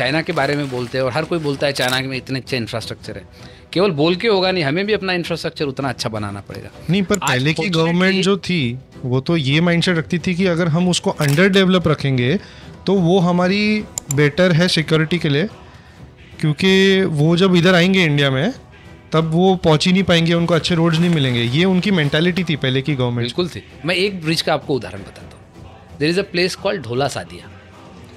China के बारे में बोलते हैं और हर कोई बोलता है चाइना में इतने अच्छे इंफ्रास्ट्रक्चर है केवल बोल के होगा नहीं हमें भी अपना इंफ्रास्ट्रक्चर उतना अच्छा बनाना पड़ेगा नहीं पर पहले की गवर्नमेंट जो थी वो तो ये माइंडसेट रखती थी कि अगर हम उसको अंडर डेवलप रखेंगे तो वो हमारी बेटर है सिक्योरिटी के लिए क्योंकि वो जब इधर आएंगे इंडिया में तब वो पहुंच ही नहीं पाएंगे उनको अच्छे रोड्स नहीं मिलेंगे ये उनकी मेंटालिटी थी पहले की गवर्नमेंट बिल्कुल थी मैं एक ब्रिज का आपको उदाहरण बताता हूँ there is a place called Dhola Sadiya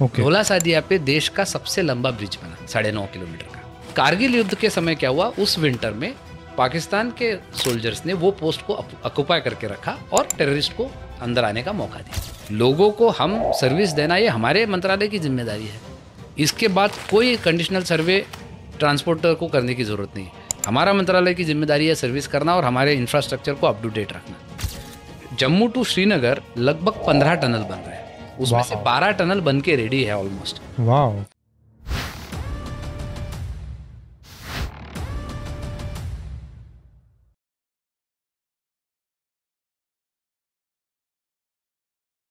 okay. Sadiya पे देश का सबसे लंबा ब्रिज बना साढ़े नौ किलोमीटर का कारगिल युद्ध के समय क्या हुआ उस विंटर में पाकिस्तान के सोल्जर्स ने वो पोस्ट को अकुपाई करके रखा और टेररिस्ट को अंदर आने का मौका दिया लोगों को हम सर्विस देना ये हमारे मंत्रालय की जिम्मेदारी है इसके बाद कोई कंडीशनल सर्वे ट्रांसपोर्टर को करने की ज़रूरत नहीं हमारा मंत्रालय की जिम्मेदारी है सर्विस करना और हमारे इंफ्रास्ट्रक्चर को अपटूडेट रखना जम्मू टू श्रीनगर लगभग पंद्रह टनल बन रहे हैं उसमें से बारह टनल बन के रेडी है ऑलमोस्ट वाह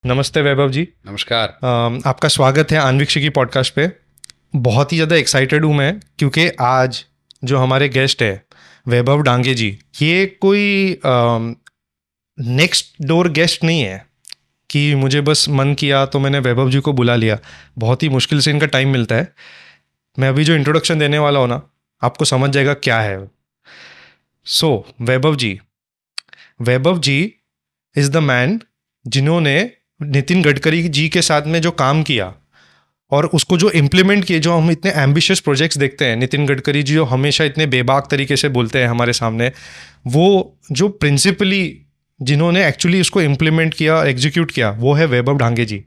नमस्ते वैभव जी नमस्कार आपका स्वागत है आन्विक्षी की पॉडकास्ट पे बहुत ही ज़्यादा एक्साइटेड हूँ मैं क्योंकि आज जो हमारे गेस्ट है वैभव डांगे जी ये कोई नेक्स्ट डोर गेस्ट नहीं है कि मुझे बस मन किया तो मैंने वैभव जी को बुला लिया बहुत ही मुश्किल से इनका टाइम मिलता है मैं अभी जो इंट्रोडक्शन देने वाला हूँ ना आपको समझ जाएगा क्या है so so, Vaibhav ji Vaibhav ji is the man जिन्होंने नितिन गडकरी जी के साथ में जो काम किया और उसको जो इम्प्लीमेंट किए जो हम इतने एम्बिशियस प्रोजेक्ट्स देखते हैं नितिन गडकरी जी जो हमेशा इतने बेबाक तरीके से बोलते हैं हमारे सामने वो जो प्रिंसिपली जिन्होंने एक्चुअली इसको इम्प्लीमेंट किया एग्जीक्यूट किया वो है Vaibhav Dange ji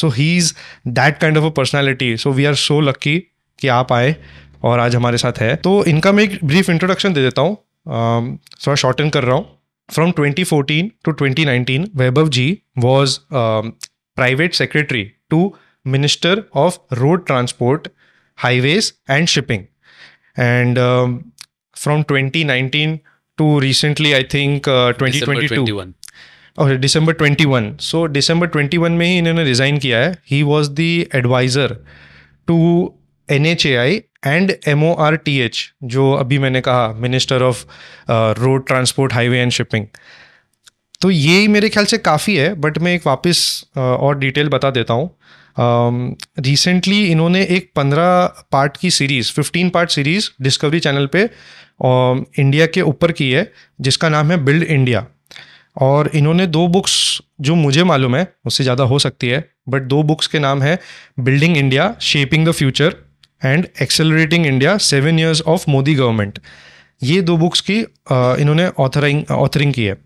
so he is that kind of a personality so we are so lucky कि आप आए और आज हमारे साथ है तो इनका मैं एक ब्रीफ इंट्रोडक्शन दे देता हूँ um, थोड़ा शॉर्टन कर रहा हूँ from 2014 to 2019 Vaibhav ji was private secretary to minister of road transport highways and shipping and from twenty 2019 to recently I think twenty twenty two 21 so 21 में ही इन्होंने रिज़ाइन किया है he was the advisor to N H A I and M O R T H जो अभी मैंने कहा minister of road transport highway and shipping तो ये मेरे ख्याल से काफ़ी है बट मैं एक वापस uh, और डिटेल बता देता हूँ रिसेंटली um, इन्होंने एक पंद्रह पार्ट की series fifteen part series Discovery channel पे इंडिया um, के ऊपर की है जिसका नाम है बिल्ड इंडिया और इन्होंने दो बुक्स जो मुझे मालूम है उससे ज़्यादा हो सकती है बट दो बुक्स के नाम है building India shaping the future and accelerating India seven years of Modi government ये दो बुक्स की uh, इन्होंने ऑथरिंग ऑथरिंग की है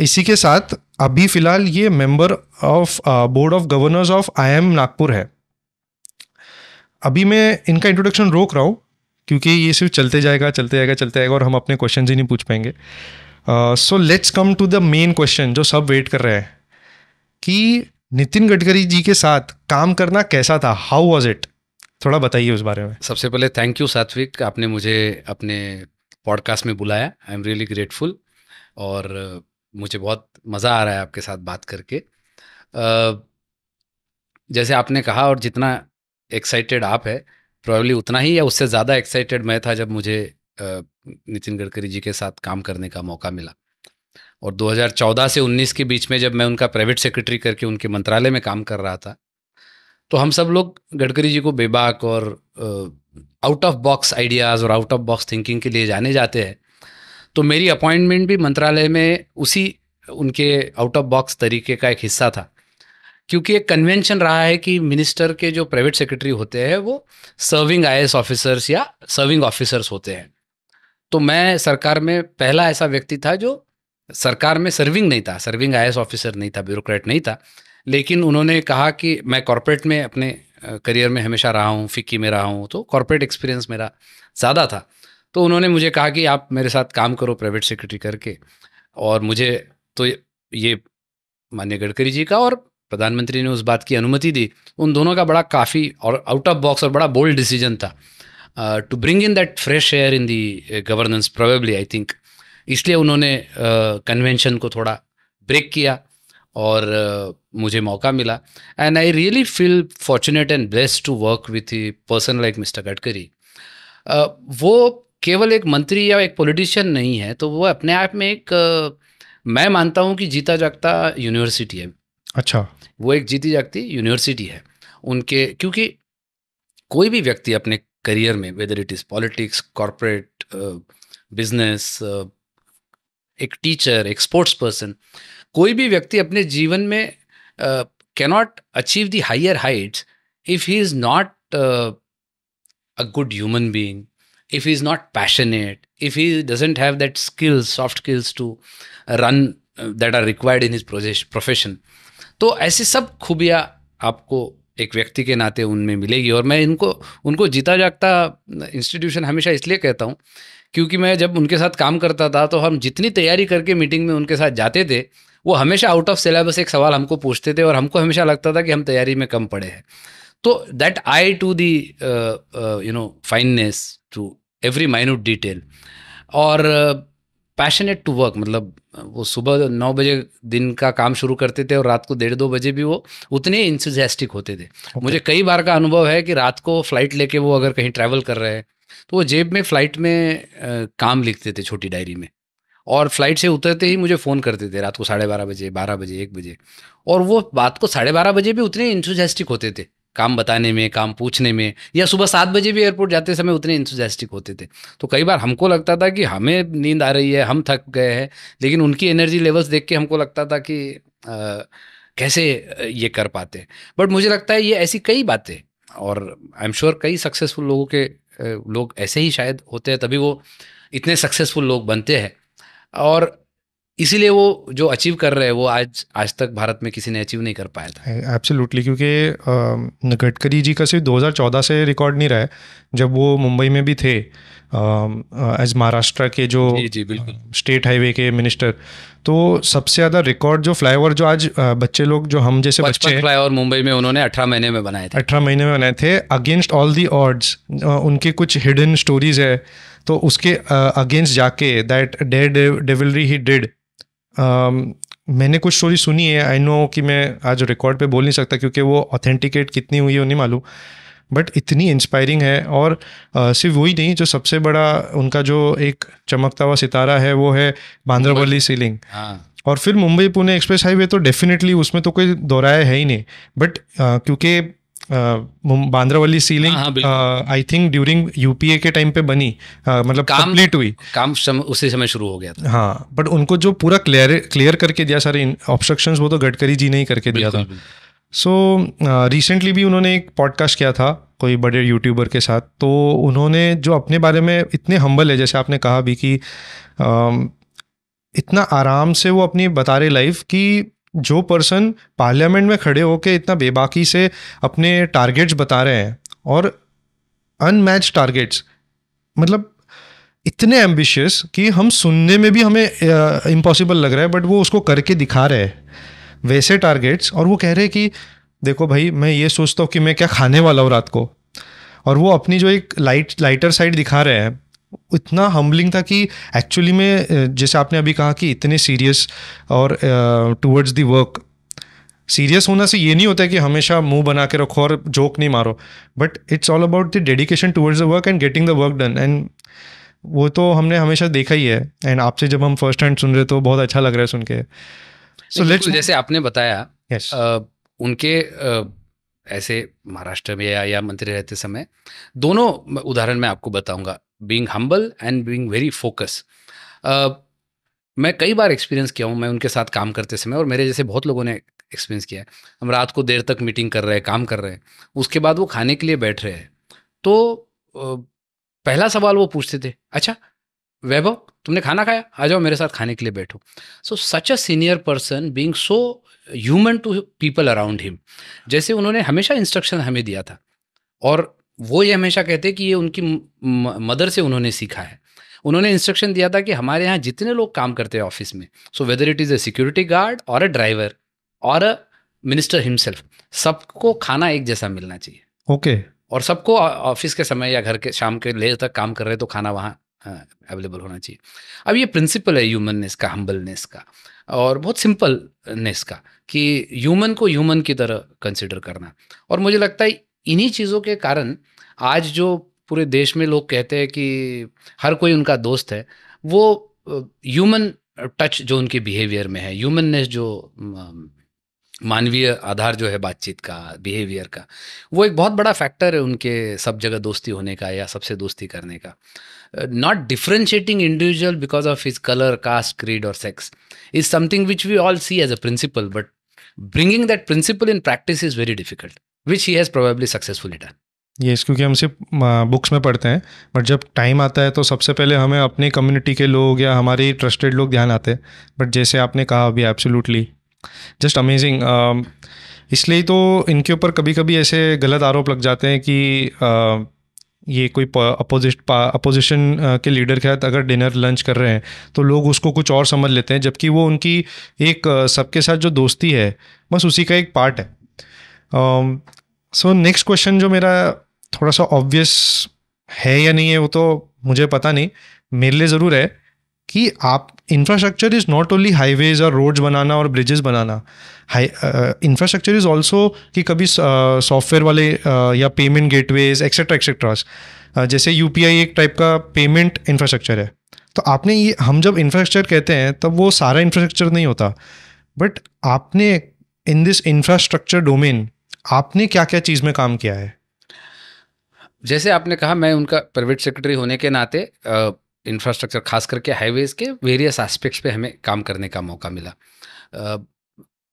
इसी के साथ अभी फिलहाल ये member of board of governors of I M Nagpur है अभी मैं इनका इंट्रोडक्शन रोक रहा हूँ क्योंकि ये सिर्फ चलते जाएगा चलते जाएगा चलते जाएगा और हम अपने क्वेश्चन ही नहीं पूछ पाएंगे so let's come to the main question जो सब वेट कर रहे हैं कि नितिन गडकरी जी के साथ काम करना कैसा था हाउ वॉज इट थोड़ा बताइए उस बारे में सबसे पहले थैंक यू सात्विक आपने मुझे अपने पॉडकास्ट में बुलाया आई एम रियली ग्रेटफुल और मुझे बहुत मज़ा आ रहा है आपके साथ बात करके जैसे आपने कहा और जितना एक्साइटेड आप है प्रॉब्ली उतना ही या उससे ज़्यादा एक्साइटेड मैं था जब मुझे नितिन गडकरी जी के साथ काम करने का मौका मिला और 2014 से 19 के बीच में जब मैं उनका प्राइवेट सेक्रेटरी करके उनके मंत्रालय में काम कर रहा था तो हम सब लोग गडकरी जी को बेबाक और आउट ऑफ बॉक्स आइडियाज़ और आउट ऑफ बॉक्स थिंकिंग के लिए जाने जाते हैं तो मेरी अपॉइंटमेंट भी मंत्रालय में उसी उनके आउट ऑफ बॉक्स तरीके का एक हिस्सा था क्योंकि एक कन्वेंशन रहा है कि मिनिस्टर के जो प्राइवेट सेक्रेटरी होते हैं वो सर्विंग आई ऑफिसर्स या सर्विंग ऑफिसर्स होते हैं तो मैं सरकार में पहला ऐसा व्यक्ति था जो सरकार में सर्विंग नहीं था सर्विंग आई ऑफिसर नहीं था ब्यूरोक्रेट नहीं था लेकिन उन्होंने कहा कि मैं कॉरपोरेट में अपने करियर में हमेशा रहा हूँ फिक्की में रहा हूँ तो कॉरपोरेट एक्सपीरियंस मेरा ज़्यादा था तो उन्होंने मुझे कहा कि आप मेरे साथ काम करो प्राइवेट सेक्रेटरी करके और मुझे तो ये मान्य गडकरी जी का और प्रधानमंत्री ने उस बात की अनुमति दी उन दोनों का बड़ा काफ़ी और आउट ऑफ बॉक्स और बड़ा बोल्ड डिसीजन था to bring in that fresh air in the governance probably I think इसलिए उन्होंने कन्वेंशन uh, को थोड़ा ब्रेक किया और uh, मुझे मौका मिला and I really feel fortunate and blessed to work with person like mister Gadkari वो केवल एक मंत्री या एक पॉलिटिशियन नहीं है तो वो अपने आप में एक मैं मानता हूँ कि जीता जागता यूनिवर्सिटी है अच्छा वो एक जीती जागती यूनिवर्सिटी है उनके क्योंकि कोई भी व्यक्ति अपने करियर में whether it is politics corporate business एक टीचर एक स्पोर्ट्स पर्सन कोई भी व्यक्ति अपने जीवन में cannot achieve the higher heights if he is not a good human being if he's not passionate, if he doesn't have that skills, soft skills to run uh, that are required in his profession. तो ऐसी सब खूबियाँ आपको एक व्यक्ति के नाते उनमें मिलेगी और मैं इनको उनको जीता जागता इंस्टीट्यूशन हमेशा इसलिए कहता हूँ क्योंकि मैं जब उनके साथ काम करता था तो हम जितनी तैयारी करके मीटिंग में उनके साथ जाते थे वो हमेशा आउट ऑफ सिलेबस एक सवाल हमको पूछते थे और हमको हमेशा लगता था कि हम तैयारी में कम पड़े हैं तो that I to the you know fineness to every minute detail और पैशनेट टू वर्क मतलब uh, वो सुबह नौ बजे दिन का काम शुरू करते थे और रात को डेढ़ दो बजे भी वो उतने इंसुजेस्टिक होते थे okay. मुझे कई बार का अनुभव है कि रात को फ्लाइट लेके वो अगर कहीं ट्रैवल कर रहे हैं तो वो जेब में फ़्लाइट में आ, uh, काम लिखते थे छोटी डायरी में और फ्लाइट से उतरते ही मुझे फ़ोन करते थे रात को साढ़े बारह बजे बारह बजे एक बजे और वो बात को साढ़े बारह बजे भी उतने इंथुजेस्टिक होते थे काम बताने में काम पूछने में या सुबह सात बजे भी एयरपोर्ट जाते समय उतने इंथुजेस्टिक होते थे तो कई बार हमको लगता था कि हमें नींद आ रही है हम थक गए हैं लेकिन उनकी एनर्जी लेवल्स देख के हमको लगता था कि आ, कैसे ये कर पाते बट मुझे लगता है ये ऐसी कई बातें और आई एम श्योर कई सक्सेसफुल लोगों के लोग ऐसे ही शायद होते हैं तभी वो इतने सक्सेसफुल लोग बनते हैं और इसीलिए वो जो अचीव कर रहे हैं वो आज आज तक भारत में किसी ने अचीव नहीं कर पाया था एब्सोल्युटली क्योंकि गडकरी जी का सिर्फ 2014 से रिकॉर्ड नहीं रहा है जब वो मुंबई में भी थे एज महाराष्ट्र के जो जी जी बिल्कुल स्टेट हाईवे के मिनिस्टर तो सबसे ज़्यादा रिकॉर्ड जो फ्लाईओवर जो आज बच्चे लोग जो हम जैसे बच्चे फ्लाईओवर मुंबई में उन्होंने अठारह महीने में बनाए थे अठारह महीने में बनाए थे अगेंस्ट ऑल दी ऑर्ड्स उनके कुछ हिडन स्टोरीज है तो उसके अगेंस्ट जाके that daredevilry he did Um, मैंने कुछ स्टोरी सुनी है आई नो कि मैं आज रिकॉर्ड पे बोल नहीं सकता क्योंकि वो ऑथेंटिकेट कितनी हुई है नहीं मालूम बट इतनी इंस्पायरिंग है और आ, uh, सिर्फ वही नहीं जो सबसे बड़ा उनका जो एक चमकता हुआ सितारा है वो है बांद्रावली सीलिंग हाँ। और फिर मुंबई पुणे एक्सप्रेस हाईवे तो डेफिनेटली उसमें तो कोई दोहराया है ही नहीं बट uh, क्योंकि बांद्रा वाली sea link I think during UPA के टाइम पे बनी uh, मतलब कंप्लीट हुई काम सम, उसी समय शुरू हो गया था हाँ बट उनको जो पूरा क्लियर क्लियर करके दिया सारे ऑब्स्ट्रक्शन वो तो गडकरी जी ने ही करके दिया था सो so, रिसेंटली uh, भी उन्होंने एक पॉडकास्ट किया था कोई बड़े यूट्यूबर के साथ तो उन्होंने जो अपने बारे में इतने हम्बल है जैसे आपने कहा भी कि uh, इतना आराम से वो अपनी बता रहे लाइफ कि जो पर्सन पार्लियामेंट में खड़े होकर इतना बेबाकी से अपने टारगेट्स बता रहे हैं और अनमैच टारगेट्स मतलब इतने एम्बिशियस कि हम सुनने में भी हमें इम्पॉसिबल लग रहा है बट वो उसको करके दिखा रहे हैं वैसे टारगेट्स और वो कह रहे हैं कि देखो भाई मैं ये सोचता हूँ कि मैं क्या खाने वाला हूँ रात को और वो अपनी जो एक लाइट लाइटर साइड दिखा रहे हैं इतना हम्बलिंग था कि एक्चुअली में जैसे आपने अभी कहा कि इतने सीरियस और टूवर्ड्स दी वर्क सीरियस होना से ये नहीं होता है कि हमेशा मुंह बना के रखो और जोक नहीं मारो but it's all about the dedication towards the work and getting the work done एंड वो तो हमने हमेशा देखा ही है एंड आपसे जब हम फर्स्ट हैंड सुन रहे तो बहुत अच्छा लग रहा है सुन के सो लेट्स जैसे आपने बताया yes. आ, उनके आ, ऐसे महाराष्ट्र में या, या मंत्री रहते समय दोनों उदाहरण मैं आपको बताऊंगा being humble and being very focus मैं कई बार एक्सपीरियंस किया हूँ मैं उनके साथ काम करते समय और मेरे जैसे बहुत लोगों ने एक्सपीरियंस किया है हम रात को देर तक मीटिंग कर रहे हैं काम कर रहे हैं उसके बाद वो खाने के लिए बैठ रहे हैं तो पहला सवाल वो पूछते थे अच्छा वैभव तुमने खाना खाया आ जाओ मेरे साथ खाने के लिए बैठो so such a senior person being so human to people around him जैसे उन्होंने हमेशा इंस्ट्रक्शन हमें दिया था और वो ये हमेशा कहते कि ये उनकी मदर से उन्होंने सीखा है उन्होंने इंस्ट्रक्शन दिया था कि हमारे यहाँ जितने लोग काम करते हैं ऑफिस में so whether it is a security guard और अ ड्राइवर और अ मिनिस्टर हिमसेल्फ सबको खाना एक जैसा मिलना चाहिए ओके okay. और सबको ऑफिस के समय या घर के शाम के लेर तक काम कर रहे तो खाना वहाँ अवेलेबल हाँ, होना चाहिए अब ये प्रिंसिपल है ह्यूमननेस का हम्बलनेस का और बहुत सिंपलनेस का कि ह्यूमन को ह्यूमन की तरह कंसिडर करना और मुझे लगता है इन्हीं चीज़ों के कारण आज जो पूरे देश में लोग कहते हैं कि हर कोई उनका दोस्त है वो ह्यूमन टच जो उनके बिहेवियर में है ह्यूमननेस जो मानवीय आधार जो है बातचीत का बिहेवियर का वो एक बहुत बड़ा फैक्टर है उनके सब जगह दोस्ती होने का या सबसे दोस्ती करने का not differentiating individual because of his colour caste creed और sex is something which we all see as a principle but bringing that principle in practice is very difficult which he has probably successfully done ये yes, क्योंकि हम सिर्फ books में पढ़ते हैं but जब time आता है तो सबसे पहले हमें अपनी कम्युनिटी के लोग या हमारे ट्रस्टेड लोग ध्यान आते हैं बट जैसे आपने कहा अभी एब्सोल्युटली जस्ट अमेजिंग इसलिए तो इनके ऊपर कभी कभी ऐसे गलत आरोप लग जाते हैं कि uh, ये कोई अपोजिट अपोजिशन के लीडर के साथ अगर डिनर लंच कर रहे हैं तो लोग उसको कुछ और समझ लेते हैं जबकि वो उनकी एक सबके साथ जो दोस्ती है बस उसी का एक पार्ट है um, सो नेक्स्ट क्वेश्चन जो मेरा थोड़ा सा ऑब्वियस है या नहीं है वो तो मुझे पता नहीं मेरे लिए ज़रूर है कि आप infrastructure is not only highways और रोड्स बनाना और ब्रिजेस बनाना हाई इंफ्रास्ट्रक्चर इज़ ऑल्सो कि कभी सॉफ्टवेयर uh, वाले uh, या पेमेंट गेटवेज एक्सेट्रा एक्सेट्रा जैसे यू एक टाइप का पेमेंट इंफ्रास्ट्रक्चर है तो आपने ये हम जब इंफ्रास्ट्रक्चर कहते हैं तब वो सारा इंफ्रास्ट्रक्चर नहीं होता बट आपने इन दिस इंफ्रास्ट्रक्चर डोमेन आपने क्या क्या चीज़ में काम किया है जैसे आपने कहा मैं उनका प्राइवेट सेक्रेटरी होने के नाते इंफ्रास्ट्रक्चर खास करके हाईवेज़ के वेरियस एस्पेक्ट्स पे हमें काम करने का मौका मिला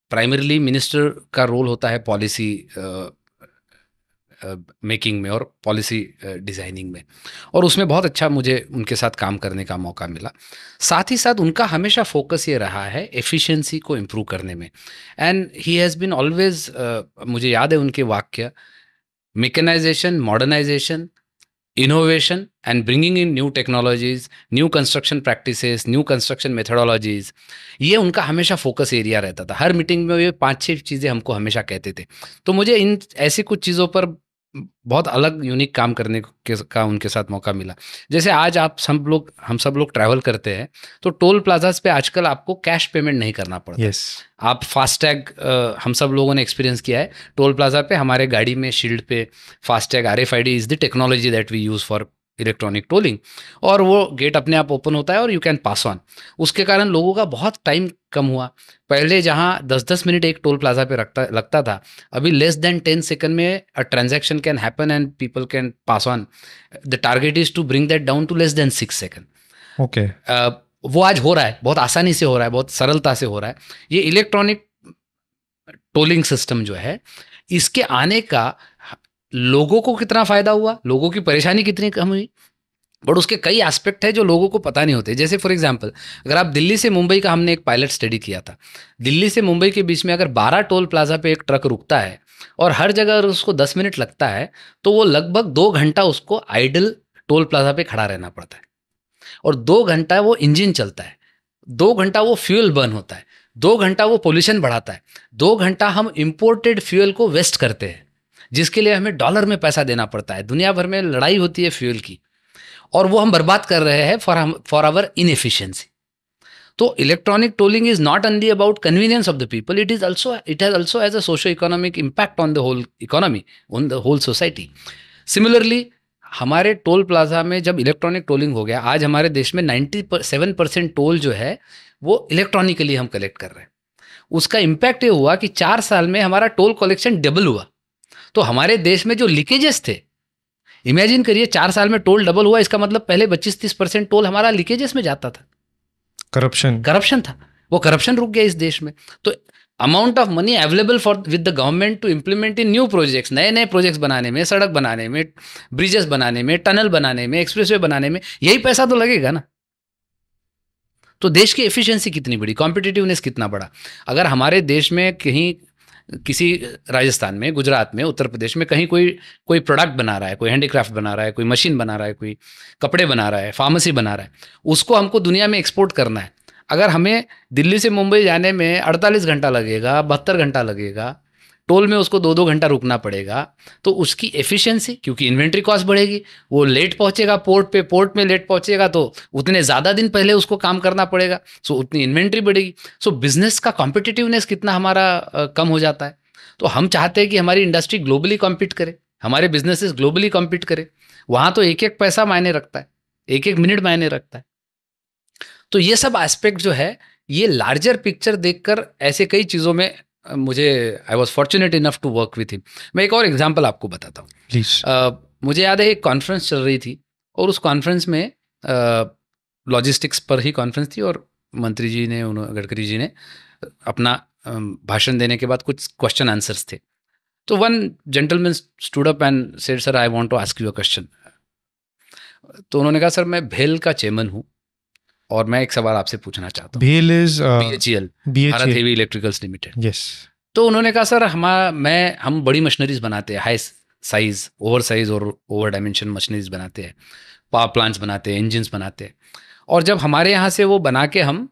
प्राइमरीली मिनिस्टर का रोल होता है पॉलिसी मेकिंग में और पॉलिसी डिज़ाइनिंग में और उसमें बहुत अच्छा मुझे उनके साथ काम करने का मौका मिला साथ ही साथ उनका हमेशा फोकस ये रहा है एफिशिएंसी को इम्प्रूव करने में and he has been always मुझे याद है उनके वाक्य mechanisation modernisation innovation and bringing in new technologies new construction practice new construction methodologies ये उनका हमेशा फोकस एरिया रहता था हर मीटिंग में ये पांच छह चीज़ें हमको हमेशा कहते थे तो मुझे इन ऐसी कुछ चीज़ों पर बहुत अलग यूनिक काम करने के का उनके साथ मौका मिला जैसे आज आप सब लोग हम सब लोग ट्रैवल करते हैं तो टोल प्लाजाज पे आजकल आपको कैश पेमेंट नहीं करना पड़ता yes. आप फास्टैग हम सब लोगों ने एक्सपीरियंस किया है टोल प्लाजा पे हमारे गाड़ी में शील्ड पे FASTag R F I D is the technology that we use for electronic tolling और वो गेट अपने आप ओपन होता है और यू कैन पास ऑन उसके कारण लोगों का बहुत टाइम कम हुआ पहले जहाँ दस दस मिनट एक टोल प्लाजा पे रखता लगता था अभी लेस देन टेन सेकंड में a transaction can happen and people can pass on the target is to bring that down to less than six second okay वो आज हो रहा है बहुत आसानी से हो रहा है बहुत सरलता से हो रहा है ये इलेक्ट्रॉनिक टोलिंग सिस्टम जो है इसके आने का लोगों को कितना फ़ायदा हुआ लोगों की परेशानी कितनी कम हुई बट उसके कई एस्पेक्ट है जो लोगों को पता नहीं होते जैसे फॉर एग्जाम्पल अगर आप दिल्ली से मुंबई का हमने एक पायलट स्टडी किया था दिल्ली से मुंबई के बीच में अगर 12 टोल प्लाजा पे एक ट्रक रुकता है और हर जगह अगर उसको 10 मिनट लगता है तो वो लगभग दो घंटा उसको आइडल टोल प्लाजा पे खड़ा रहना पड़ता है और दो घंटा वो इंजन चलता है दो घंटा वो फ्यूल बर्न होता है दो घंटा वो पोल्यूशन बढ़ाता है दो घंटा हम इम्पोर्टेड फ्यूल को वेस्ट करते हैं जिसके लिए हमें डॉलर में पैसा देना पड़ता है दुनिया भर में लड़ाई होती है फ्यूल की और वो हम बर्बाद कर रहे हैं फॉर हम फॉर आवर इनएफिशियंसी तो electronic tolling is not only about convenience of the people it is also it has also as a socio economic impact on the whole economy on the whole society similarly हमारे toll plaza में जब electronic tolling हो गया आज हमारे देश में ninety seven percent toll जो है वो इलेक्ट्रॉनिकली हम कलेक्ट कर रहे हैं उसका इम्पैक्ट ये हुआ कि चार साल में हमारा टोल कलेक्शन डबल हुआ तो हमारे देश में जो लीकेजेस थे इमेजिन करिए चार साल में टोल डबल हुआ इसका मतलब पहले पच्चीस तीस परसेंट टोल हमारा लीकेजेस में जाता था करप्शन करप्शन था वो करप्शन रुक गया इस देश में तो amount of money available for with the government to implement in new projects नए नए प्रोजेक्ट्स बनाने में सड़क बनाने में ब्रिजेस बनाने में टनल बनाने में एक्सप्रेस बनाने में यही पैसा तो लगेगा ना तो देश की एफिशिएंसी कितनी बड़ी कॉम्पिटिटिवनेस कितना बड़ा अगर हमारे देश में कहीं किसी राजस्थान में गुजरात में उत्तर प्रदेश में कहीं कोई कोई प्रोडक्ट बना रहा है कोई हैंडीक्राफ्ट बना रहा है कोई मशीन बना रहा है कोई कपड़े बना रहा है फार्मेसी बना रहा है उसको हमको दुनिया में एक्सपोर्ट करना है अगर हमें दिल्ली से मुंबई जाने में 48 घंटा लगेगा बहत्तर घंटा लगेगा टोल में उसको दो दो घंटा रुकना पड़ेगा तो उसकी एफिशिएंसी क्योंकि इन्वेंट्री कॉस्ट बढ़ेगी वो लेट पहुंचेगा पोर्ट पे पोर्ट में लेट पहुंचेगा तो उतने ज़्यादा दिन पहले उसको काम करना पड़ेगा सो उतनी इन्वेंट्री बढ़ेगी सो बिजनेस का कॉम्पिटिटिवनेस कितना हमारा कम हो जाता है तो हम चाहते हैं कि हमारी इंडस्ट्री ग्लोबली कॉम्पीट करे हमारे बिजनेसेस ग्लोबली कॉम्पीट करे वहाँ तो एक एक पैसा मायने रखता है एक एक मिनट मायने रखता है तो ये सब एस्पेक्ट जो है ये लार्जर पिक्चर देखकर ऐसे कई चीज़ों में मुझे I was fortunate enough to work with him मैं एक और एग्जाम्पल आपको बताता हूँ प्लीज मुझे याद है एक कॉन्फ्रेंस चल रही थी और उस कॉन्फ्रेंस में लॉजिस्टिक्स पर ही कॉन्फ्रेंस थी और मंत्री जी ने उन्होंने गडकरी जी ने अपना भाषण देने के बाद कुछ क्वेश्चन आंसर्स थे तो one gentleman stood up and said sir I want to ask you a question तो उन्होंने कहा सर मैं भेल का चेयरमैन हूँ और मैं एक सवाल आपसे पूछना चाहता हूँ uh, Bharat heavy electricals limited yes तो उन्होंने कहा सर हमारा मैं हम बड़ी मशीनरीज बनाते हैं हाई साइज ओवर साइज और ओवर डायमेंशन मशीनरीज बनाते हैं पावर प्लांट्स बनाते हैं इंजिन बनाते हैं और जब हमारे यहाँ से वो बना के हम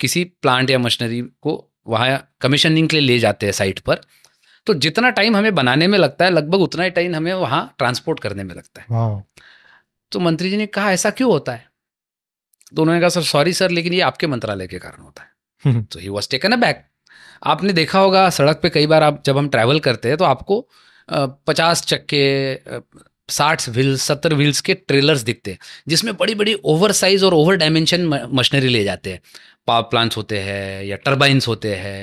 किसी प्लांट या मशीनरी को वहाँ कमीशनिंग के लिए ले जाते हैं साइट पर तो जितना टाइम हमें बनाने में लगता है लगभग उतना ही टाइम हमें वहाँ ट्रांसपोर्ट करने में लगता है तो मंत्री जी ने कहा ऐसा क्यों होता है तो उन्होंने कहा सर सॉरी सर लेकिन ये आपके मंत्रालय के कारण होता है हम्म। तो he was taken aback आपने देखा होगा सड़क पे कई बार आप जब हम ट्रैवल करते हैं तो आपको पचास चक्के साठ व्हील्स सत्तर व्हील्स के ट्रेलर्स दिखते हैं जिसमें बड़ी बड़ी ओवर साइज और ओवर डायमेंशन मशीनरी ले जाते हैं पावर प्लांट्स होते हैं या टर्बाइंस होते हैं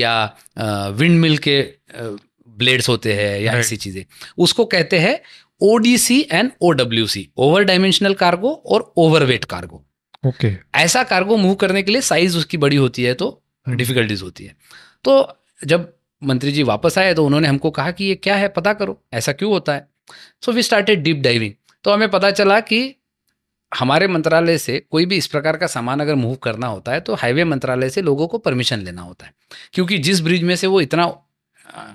या विंड मिल के ब्लेड्स होते हैं या ऐसी चीज़ें उसको कहते हैं O D C and O W C over dimensional cargo और ओवरवेट कार्गो ओके okay. ऐसा कार्गो मूव करने के लिए साइज उसकी बड़ी होती है तो डिफिकल्टीज हम्म। होती है तो जब मंत्री जी वापस आए तो उन्होंने हमको कहा कि ये क्या है पता करो ऐसा क्यों होता है so we started deep diving तो हमें पता चला कि हमारे मंत्रालय से कोई भी इस प्रकार का सामान अगर मूव करना होता है तो हाईवे मंत्रालय से लोगों को परमिशन लेना होता है क्योंकि जिस ब्रिज में से वो इतना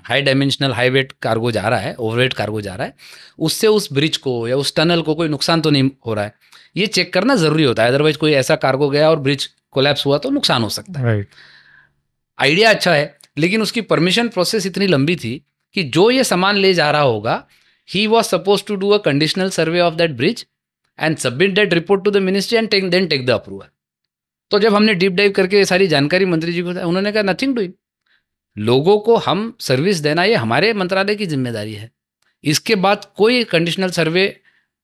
high dimensional high weight cargo जा रहा है ओवरवेट कार्गो जा रहा है उससे उस ब्रिज को या उस टनल को कोई नुकसान तो नहीं हो रहा है ये चेक करना ज़रूरी होता है अदरवाइज कोई ऐसा कार्गो गया और ब्रिज कोलैप्स हुआ तो नुकसान हो सकता है आइडिया अच्छा है लेकिन उसकी परमिशन प्रोसेस इतनी लंबी थी कि जो ये सामान ले जा रहा होगा he was suppose to do a conditional survey of that bridge and submit that report to the ministry and take then take the approval तो जब हमने डीप डाइव करके ये सारी जानकारी मंत्री जी को उन्होंने कहा नथिंग डूइंग लोगों को हम सर्विस देना ये हमारे मंत्रालय की जिम्मेदारी है इसके बाद कोई कंडीशनल सर्वे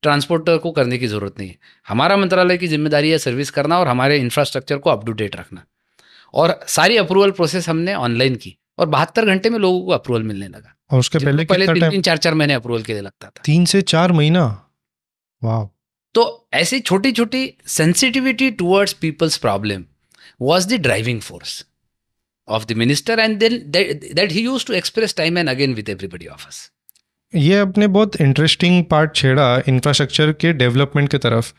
ट्रांसपोर्ट को करने की ज़रूरत नहीं है हमारा मंत्रालय की जिम्मेदारी है सर्विस करना और हमारे इंफ्रास्ट्रक्चर को अप रखना और सारी अप्रूवल प्रोसेस हमने ऑनलाइन की और बहत्तर घंटे में लोगों को अप्रूवल मिलने लगा और उसके पहले पहले तीन तीन चार चार महीने अप्रूवल के लिए लगता था तीन से चार महीना वाह तो ऐसी छोटी छोटी sensitivity towards people's problem was the driving force of the minister and then that he use to express time and again with everybody of us ये अपने बहुत इंटरेस्टिंग पार्ट छेड़ा इंफ्रास्ट्रक्चर के डेवलपमेंट की तरफ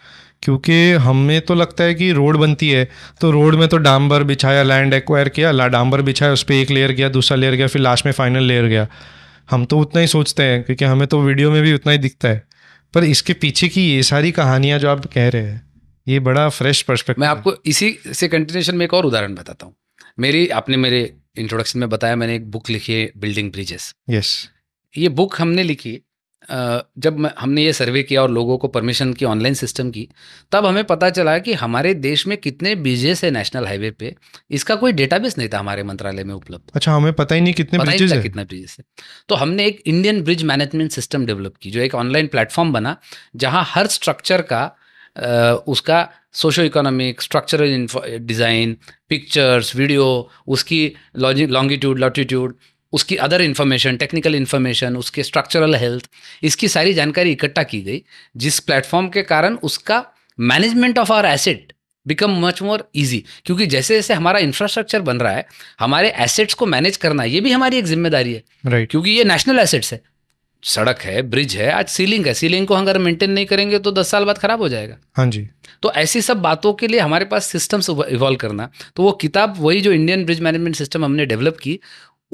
क्योंकि हमें तो लगता है कि रोड बनती है तो रोड में तो डांबर बिछाया लैंड एक्वायर किया ला डांबर बिछाया उस पर एक लेयर गया दूसरा लेयर गया फिर लास्ट में फाइनल लेयर गया हम तो उतना ही सोचते हैं क्योंकि हमें तो वीडियो में भी उतना ही दिखता है पर इसके पीछे की ये सारी कहानियाँ जो आप कह रहे हैं ये बड़ा फ्रेश परस्पेक्ट मैं आपको इसी से कंटिन्यूशन में एक और उदाहरण बताता हूँ मेरी आपने मेरे इंट्रोडक्शन में बताया मैंने एक बुक लिखी है बिल्डिंग ब्रिजेस यस yes. ये बुक हमने लिखी जब हमने ये सर्वे किया और लोगों को परमिशन की ऑनलाइन सिस्टम की तब हमें पता चला कि हमारे देश में कितने ब्रिजेस है नेशनल हाईवे पे इसका कोई डेटाबेस नहीं था हमारे मंत्रालय में उपलब्ध अच्छा हमें पता ही नहीं कितने ब्रिजेस है कितना ब्रिजेस है तो हमने एक Indian bridge management system develop की जो एक ऑनलाइन प्लेटफॉर्म बना जहाँ हर स्ट्रक्चर का उसका socio economic structural design pictures video उसकी लॉन्गिट्यूड लॉटिट्यूड उसकी अदर इन्फॉर्मेशन टेक्निकल इन्फॉर्मेशन उसके स्ट्रक्चरल हेल्थ इसकी सारी जानकारी इकट्ठा की गई जिस प्लेटफॉर्म के कारण उसका management of our asset become much more easy क्योंकि जैसे जैसे हमारा इंफ्रास्ट्रक्चर बन रहा है हमारे एसेट्स को मैनेज करना ये भी हमारी एक जिम्मेदारी है right. क्योंकि ये नेशनल एसेट्स है सड़क है ब्रिज है आज सीलिंग है सीलिंग को हम अगर मेंटेन नहीं करेंगे तो दस साल बाद खराब हो जाएगा हाँ जी तो ऐसी सब बातों के लिए हमारे पास सिस्टम्स इवॉल्व करना तो वो किताब वही जो इंडियन ब्रिज मैनेजमेंट सिस्टम हमने डेवलप की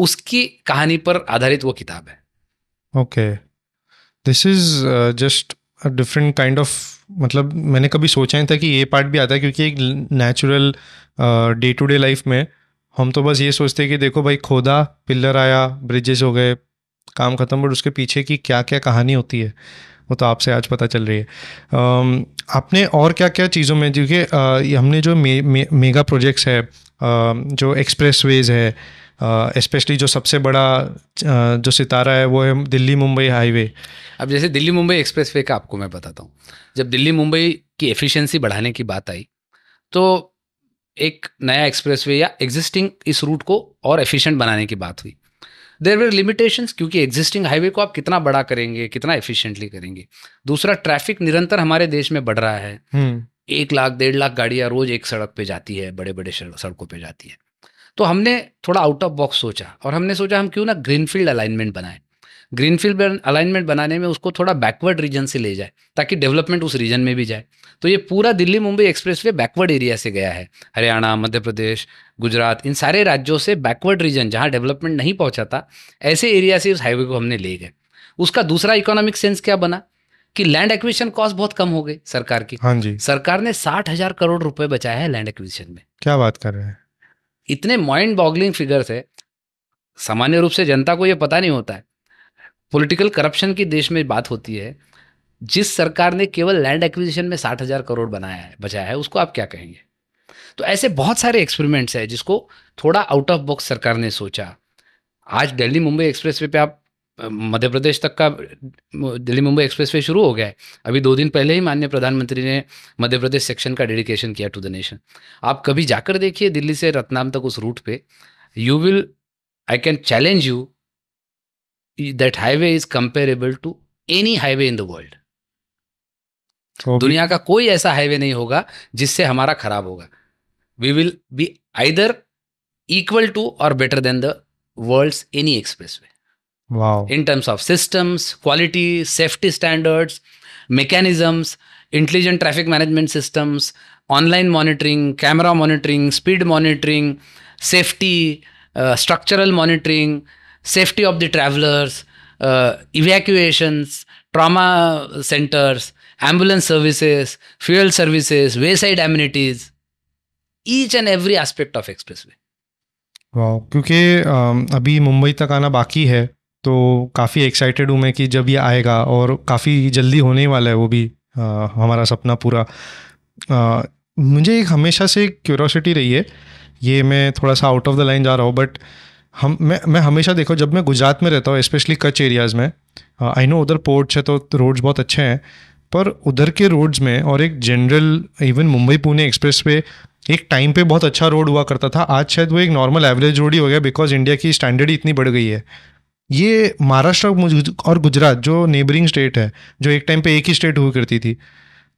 उसकी कहानी पर आधारित वो किताब है okay this is just different kind of मतलब मैंने कभी सोचा नहीं था कि ये पार्ट भी आता है क्योंकि एक natural day to day life में हम तो बस ये सोचते हैं कि देखो भाई खोदा पिल्लर आया ब्रिजेस हो गए काम खत्म बट उसके पीछे की क्या क्या कहानी होती है वो तो आपसे आज पता चल रही है um, आपने और क्या क्या चीज़ों में क्योंकि uh, हमने जो मे, मे, मेगा प्रोजेक्ट्स है जो एक्सप्रेस वेज है स्पेशली जो सबसे बड़ा जो सितारा है वो है दिल्ली मुंबई हाईवे अब जैसे दिल्ली मुंबई एक्सप्रेस वे का आपको मैं बताता हूँ जब दिल्ली मुंबई की एफिशिएंसी बढ़ाने की बात आई तो एक नया एक्सप्रेसवे या एग्जिस्टिंग इस रूट को और एफिशिएंट बनाने की बात हुई देर वेर लिमिटेशंस क्योंकि एग्जिस्टिंग हाईवे को आप कितना बड़ा करेंगे कितना एफिशिएंटली करेंगे दूसरा ट्रैफिक निरंतर हमारे देश में बढ़ रहा है हम्म। एक लाख डेढ़ लाख गाड़ियां रोज एक सड़क पे जाती है बड़े बड़े सड़कों पर जाती है तो हमने थोड़ा आउट ऑफ बॉक्स सोचा और हमने सोचा हम क्यों ना ग्रीनफील्ड अलाइनमेंट बनाए ग्रीनफील्ड अलाइनमेंट बनाने में उसको थोड़ा बैकवर्ड रीजन से ले जाए ताकि डेवलपमेंट उस रीजन में भी जाए तो ये पूरा Delhi Mumbai expressway backward area से गया है हरियाणा मध्य प्रदेश गुजरात इन सारे राज्यों से बैकवर्ड रीजन जहाँ डेवलपमेंट नहीं पहुँचा था ऐसे एरिया से उस हाईवे को हमने ले गए उसका दूसरा इकोनॉमिक सेंस क्या बना कि लैंड एक्विजिशन कॉस्ट बहुत कम हो गई सरकार की हाँ जी सरकार ने साठ हजार करोड़ रुपए बचाया है लैंड एक्विजिशन में क्या बात कर रहे हैं इतने माइंड बॉगलिंग फिगर्स है सामान्य रूप से जनता को ये पता नहीं होता है पॉलिटिकल करप्शन की देश में बात होती है जिस सरकार ने केवल लैंड एक्विजिशन में साठ हज़ार करोड़ बनाया है बचाया है उसको आप क्या कहेंगे तो ऐसे बहुत सारे एक्सपेरिमेंट्स हैं जिसको थोड़ा आउट ऑफ बॉक्स सरकार ने सोचा आज दिल्ली मुंबई एक्सप्रेस वे पे आप मध्य प्रदेश तक का दिल्ली मुंबई एक्सप्रेसवे शुरू हो गया है अभी दो दिन पहले ही माननीय प्रधानमंत्री ने मध्य प्रदेश सेक्शन का डेडिकेशन किया टू द नेशन आप कभी जाकर देखिए दिल्ली से रतनाम तक उस रूट पे you will I can challenge you that highway is comparable to any highway in the world दुनिया का कोई ऐसा हाईवे नहीं होगा जिससे हमारा खराब होगा we will be either equal to और better than the world any expressway wow. in terms of systems, quality, safety standards, mechanisms, intelligent traffic management systems, online monitoring, camera monitoring, speed monitoring, safety, uh, structural monitoring, safety of the travelers, uh, evacuations, trauma centers, ambulance services, fuel services, wayside amenities, each and every aspect of expressway. वाह wow, क्योंकि अभी मुंबई तक आना बाकी है तो काफ़ी excited हूँ मैं कि जब ये आएगा और काफ़ी जल्दी होने वाला है वो भी आ, हमारा सपना पूरा आ, मुझे एक हमेशा से क्यूरोसिटी रही है ये मैं थोड़ा सा आउट ऑफ द लाइन जा रहा हूँ बट हम मैं मैं हमेशा देखो जब मैं गुजरात में रहता हूँ स्पेशली कच एरियाज़ में आई नो उधर पोर्ट्स है तो रोड्स बहुत अच्छे हैं पर उधर के रोड्स में और एक general even Mumbai Pune expressway एक टाइम पे बहुत अच्छा रोड हुआ करता था आज शायद वो एक नॉर्मल एवरेज रोड ही हो गया बिकॉज इंडिया की स्टैंडर्ड इतनी बढ़ गई है ये महाराष्ट्र और गुजरात जो नेबरिंग स्टेट है जो एक टाइम पे एक ही स्टेट हुआ करती थी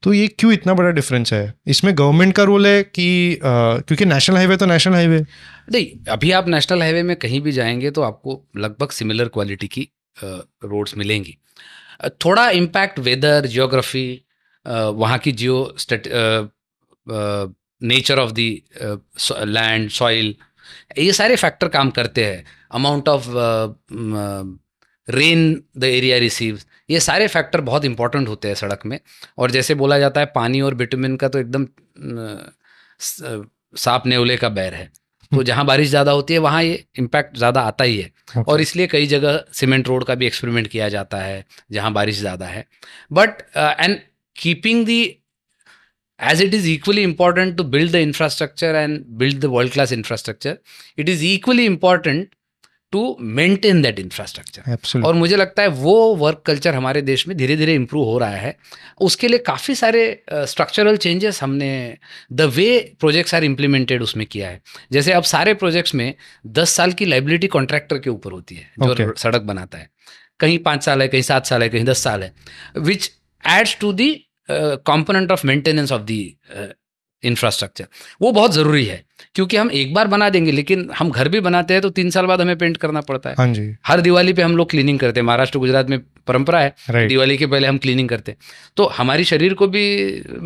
तो ये क्यों इतना बड़ा डिफरेंस है इसमें गवर्नमेंट का रोल है कि आ, क्योंकि नेशनल हाईवे तो नेशनल हाईवे नहीं अभी आप नेशनल हाईवे में कहीं भी जाएंगे तो आपको लगभग सिमिलर क्वालिटी की रोड्स मिलेंगी थोड़ा इम्पैक्ट वेदर जियोग्राफी वहाँ की geo nature of the land soil ये सारे फैक्टर काम करते हैं amount of rain the area receive ये सारे फैक्टर बहुत इंपॉर्टेंट होते हैं सड़क में और जैसे बोला जाता है पानी और विटामिन का तो एकदम mm, uh, सांप नेवले का बैर है तो हम्म। जहाँ बारिश ज़्यादा होती है वहाँ ये इम्पैक्ट ज़्यादा आता ही है okay. अच्छा। और इसलिए कई जगह सीमेंट रोड का भी एक्सपेरिमेंट किया जाता है जहाँ बारिश ज़्यादा है but and keeping the as it is equally important to build the infrastructure and build the world class infrastructure it is equally important to maintain that infrastructure और मुझे लगता है वो वर्क कल्चर हमारे देश में धीरे धीरे इम्प्रूव हो रहा है उसके लिए काफ़ी सारे स्ट्रक्चरल uh, चेंजेस हमने the way projects are implemented उसमें किया है जैसे अब सारे प्रोजेक्ट्स में दस साल की लाइबिलिटी कॉन्ट्रैक्टर के ऊपर होती है जो okay. सड़क बनाता है कहीं पाँच साल है कहीं सात साल है कहीं दस साल है which adds to the component of maintenance of the infrastructure वो बहुत ज़रूरी है क्योंकि हम एक बार बना देंगे लेकिन हम घर भी बनाते हैं तो तीन साल बाद हमें पेंट करना पड़ता है हाँ जी हर दिवाली पे हम लोग क्लीनिंग करते हैं महाराष्ट्र गुजरात में परंपरा है दिवाली के पहले हम क्लीनिंग करते हैं तो हमारे शरीर को भी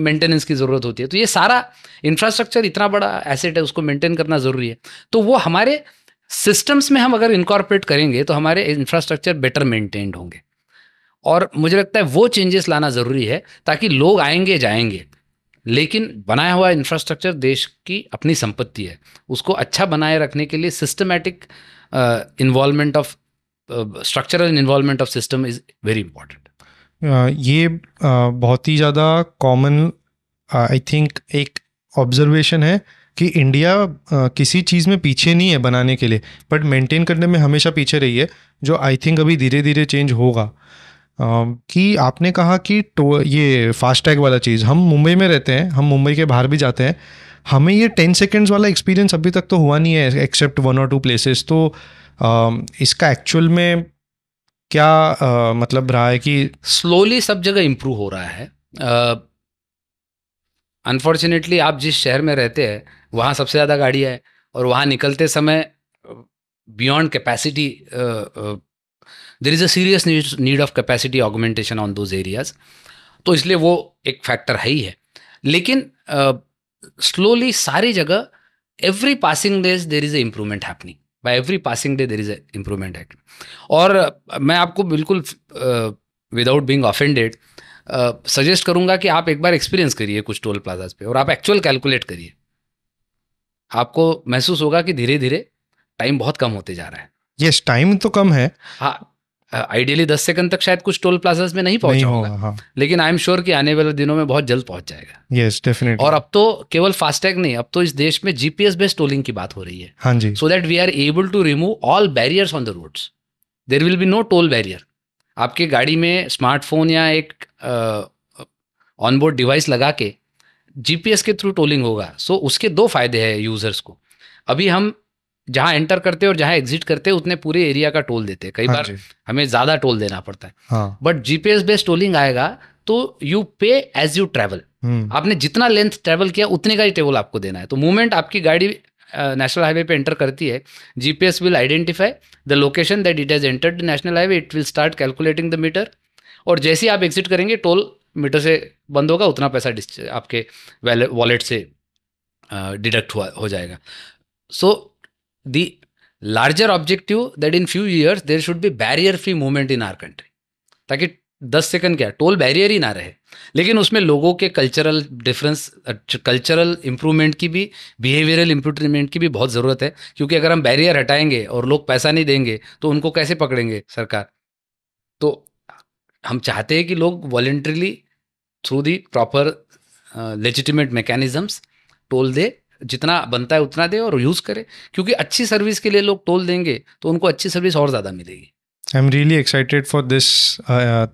मेंटेनेंस की ज़रूरत होती है तो ये सारा इंफ्रास्ट्रक्चर इतना बड़ा एसेट है उसको मेंटेन करना ज़रूरी है तो वो हमारे सिस्टम्स में हम अगर इनकॉर्पोरेट करेंगे तो हमारे इंफ्रास्ट्रक्चर बेटर मेंटेन्ड होंगे और मुझे लगता है वो चेंजेस लाना ज़रूरी है ताकि लोग आएंगे जाएंगे लेकिन बनाया हुआ इंफ्रास्ट्रक्चर देश की अपनी संपत्ति है उसको अच्छा बनाए रखने के लिए systematic involvement of structural involvement of system is very important ये uh, बहुत ही ज़्यादा कॉमन आई थिंक एक ऑब्जर्वेशन है कि इंडिया uh, किसी चीज़ में पीछे नहीं है बनाने के लिए बट मेंटेन करने में हमेशा पीछे रही है जो आई थिंक अभी धीरे धीरे चेंज होगा कि आपने कहा कि तो ये फास्टैग वाला चीज़ हम मुंबई में रहते हैं हम मुंबई के बाहर भी जाते हैं हमें ये टेन सेकेंड्स वाला एक्सपीरियंस अभी तक तो हुआ नहीं है एक्सेप्ट वन और टू प्लेसेस तो इसका एक्चुअल में क्या आ, मतलब रहा है कि स्लोली सब जगह इम्प्रूव हो रहा है अनफॉर्चुनेटली आप जिस शहर में रहते हैं वहाँ सबसे ज़्यादा गाड़ी है और वहाँ निकलते समय beyond capacity there is a serious need of capacity augmentation on those areas तो इसलिए वो एक फैक्टर है ही है लेकिन स्लोली uh, सारी जगह every passing days there is a improvement happening by every passing day there is a improvement है और uh, मैं आपको बिल्कुल विदाउट बींग ऑफेंडेड सजेस्ट करूंगा कि आप एक बार एक्सपीरियंस करिए कुछ टोल प्लाजाज पे और आप एक्चुअल कैलकुलेट करिए आपको महसूस होगा कि धीरे धीरे टाइम बहुत कम होते जा रहा है यस yes, टाइम तो कम है हाँ आइडियली दस सेकंड तक शायद कुछ टोल प्लाजा में नहीं पहुंचा होगा हाँ. लेकिन आई एम श्योर कि आने वाले दिनों में बहुत जल्द पहुंच जाएगा यस डेफिनेटली और अब तो केवल फास्टैग नहीं अब तो इस देश में जीपीएस बेस्ड टोलिंग की बात हो रही है हाँ जी so that we are able to remove all barriers on the roads there will be no toll barrier आपके गाड़ी में स्मार्टफोन या एक ऑनबोर्ड डिवाइस लगा के जीपीएस के थ्रू टोलिंग होगा सो so, उसके दो फायदे हैं यूजर्स को अभी हम जहां एंटर करते और जहां एग्जिट करते उतने पूरे एरिया का टोल देते हैं कई हाँ बार हमें ज्यादा टोल देना पड़ता है बट जीपीएस बेस्ड टोलिंग आएगा तो यू पे एज यू ट्रेवल आपने जितना लेंथ ट्रेवल किया उतने का ही टेबल आपको देना है तो मूवमेंट आपकी गाड़ी नेशनल हाईवे पे एंटर करती है GPS will identify the location that it has entered national highway it will start calculating the meter और जैसे ही आप एग्जिट करेंगे टोल मीटर से बंद होगा उतना पैसा आपके वॉलेट से डिडक्ट हुआ हो जाएगा सो the larger objective that in few years there should be barrier free movement in our country ताकि दस सेकंड क्या टोल बैरियर ही ना रहे लेकिन उसमें लोगों के कल्चरल डिफरेंस कल्चरल इंप्रूवमेंट की भी बिहेवियरल इंप्रूवमेंट की भी बहुत ज़रूरत है क्योंकि अगर हम बैरियर हटाएंगे और लोग पैसा नहीं देंगे तो उनको कैसे पकड़ेंगे सरकार तो हम चाहते हैं कि लोग voluntarily through the proper legitimate mechanisms toll दे जितना बनता है उतना दे और यूज़ करे क्योंकि अच्छी सर्विस के लिए लोग टोल देंगे तो उनको अच्छी सर्विस और ज़्यादा मिलेगी I am really excited for this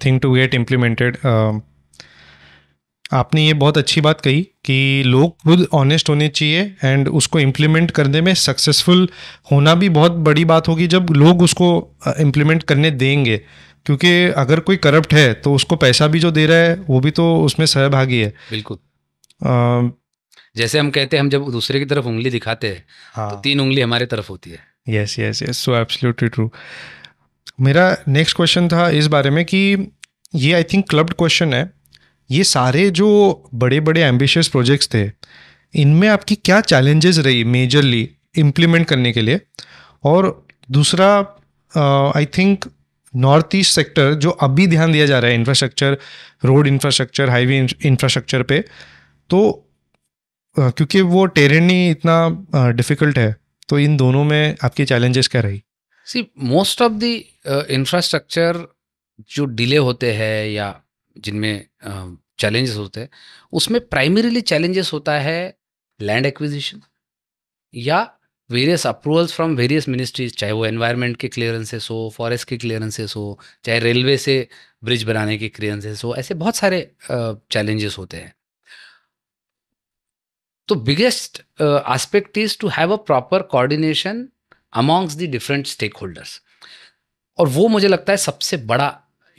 thing to get implemented आपने ये बहुत अच्छी बात कही कि लोग खुद ऑनेस्ट होने चाहिए एंड उसको इम्प्लीमेंट करने में सक्सेसफुल होना भी बहुत बड़ी बात होगी जब लोग उसको इम्प्लीमेंट uh, करने देंगे क्योंकि अगर कोई करप्ट है तो उसको पैसा भी जो दे रहा है वो भी तो उसमें सहभागी है बिल्कुल आ, uh, जैसे हम कहते हैं हम जब दूसरे की तरफ उंगली दिखाते हैं हाँ. तो तीन उंगली हमारे तरफ होती है yes yes yes so absolutely true मेरा नेक्स्ट क्वेश्चन था इस बारे में कि ये आई थिंक क्लब्ड क्वेश्चन है ये सारे जो बड़े बड़े एम्बिशियस प्रोजेक्ट्स थे इनमें आपकी क्या चैलेंजेस रही मेजरली इम्प्लीमेंट करने के लिए और दूसरा I think north east sector जो अभी ध्यान दिया जा रहा है infrastructure road infrastructure highway infrastructure पे तो क्योंकि वो टेरेन ही इतना डिफिकल्ट है तो इन दोनों में आपके चैलेंजेस क्या रही सी मोस्ट ऑफ द इंफ्रास्ट्रक्चर जो डिले होते हैं या जिनमें चैलेंजेस uh, होते हैं उसमें प्राइमरीली चैलेंजेस होता है लैंड एक्विजिशन या various approvals from various ministries चाहे वो एनवायरनमेंट के क्लियरेंसेस हो फॉरेस्ट के क्लियरेंसेस हो चाहे रेलवे से ब्रिज बनाने के क्लियरेंसेस हो ऐसे बहुत सारे चैलेंजेस uh, होते हैं तो biggest aspect is to have a proper coordination amongst the different stakeholders और वो मुझे लगता है सबसे बड़ा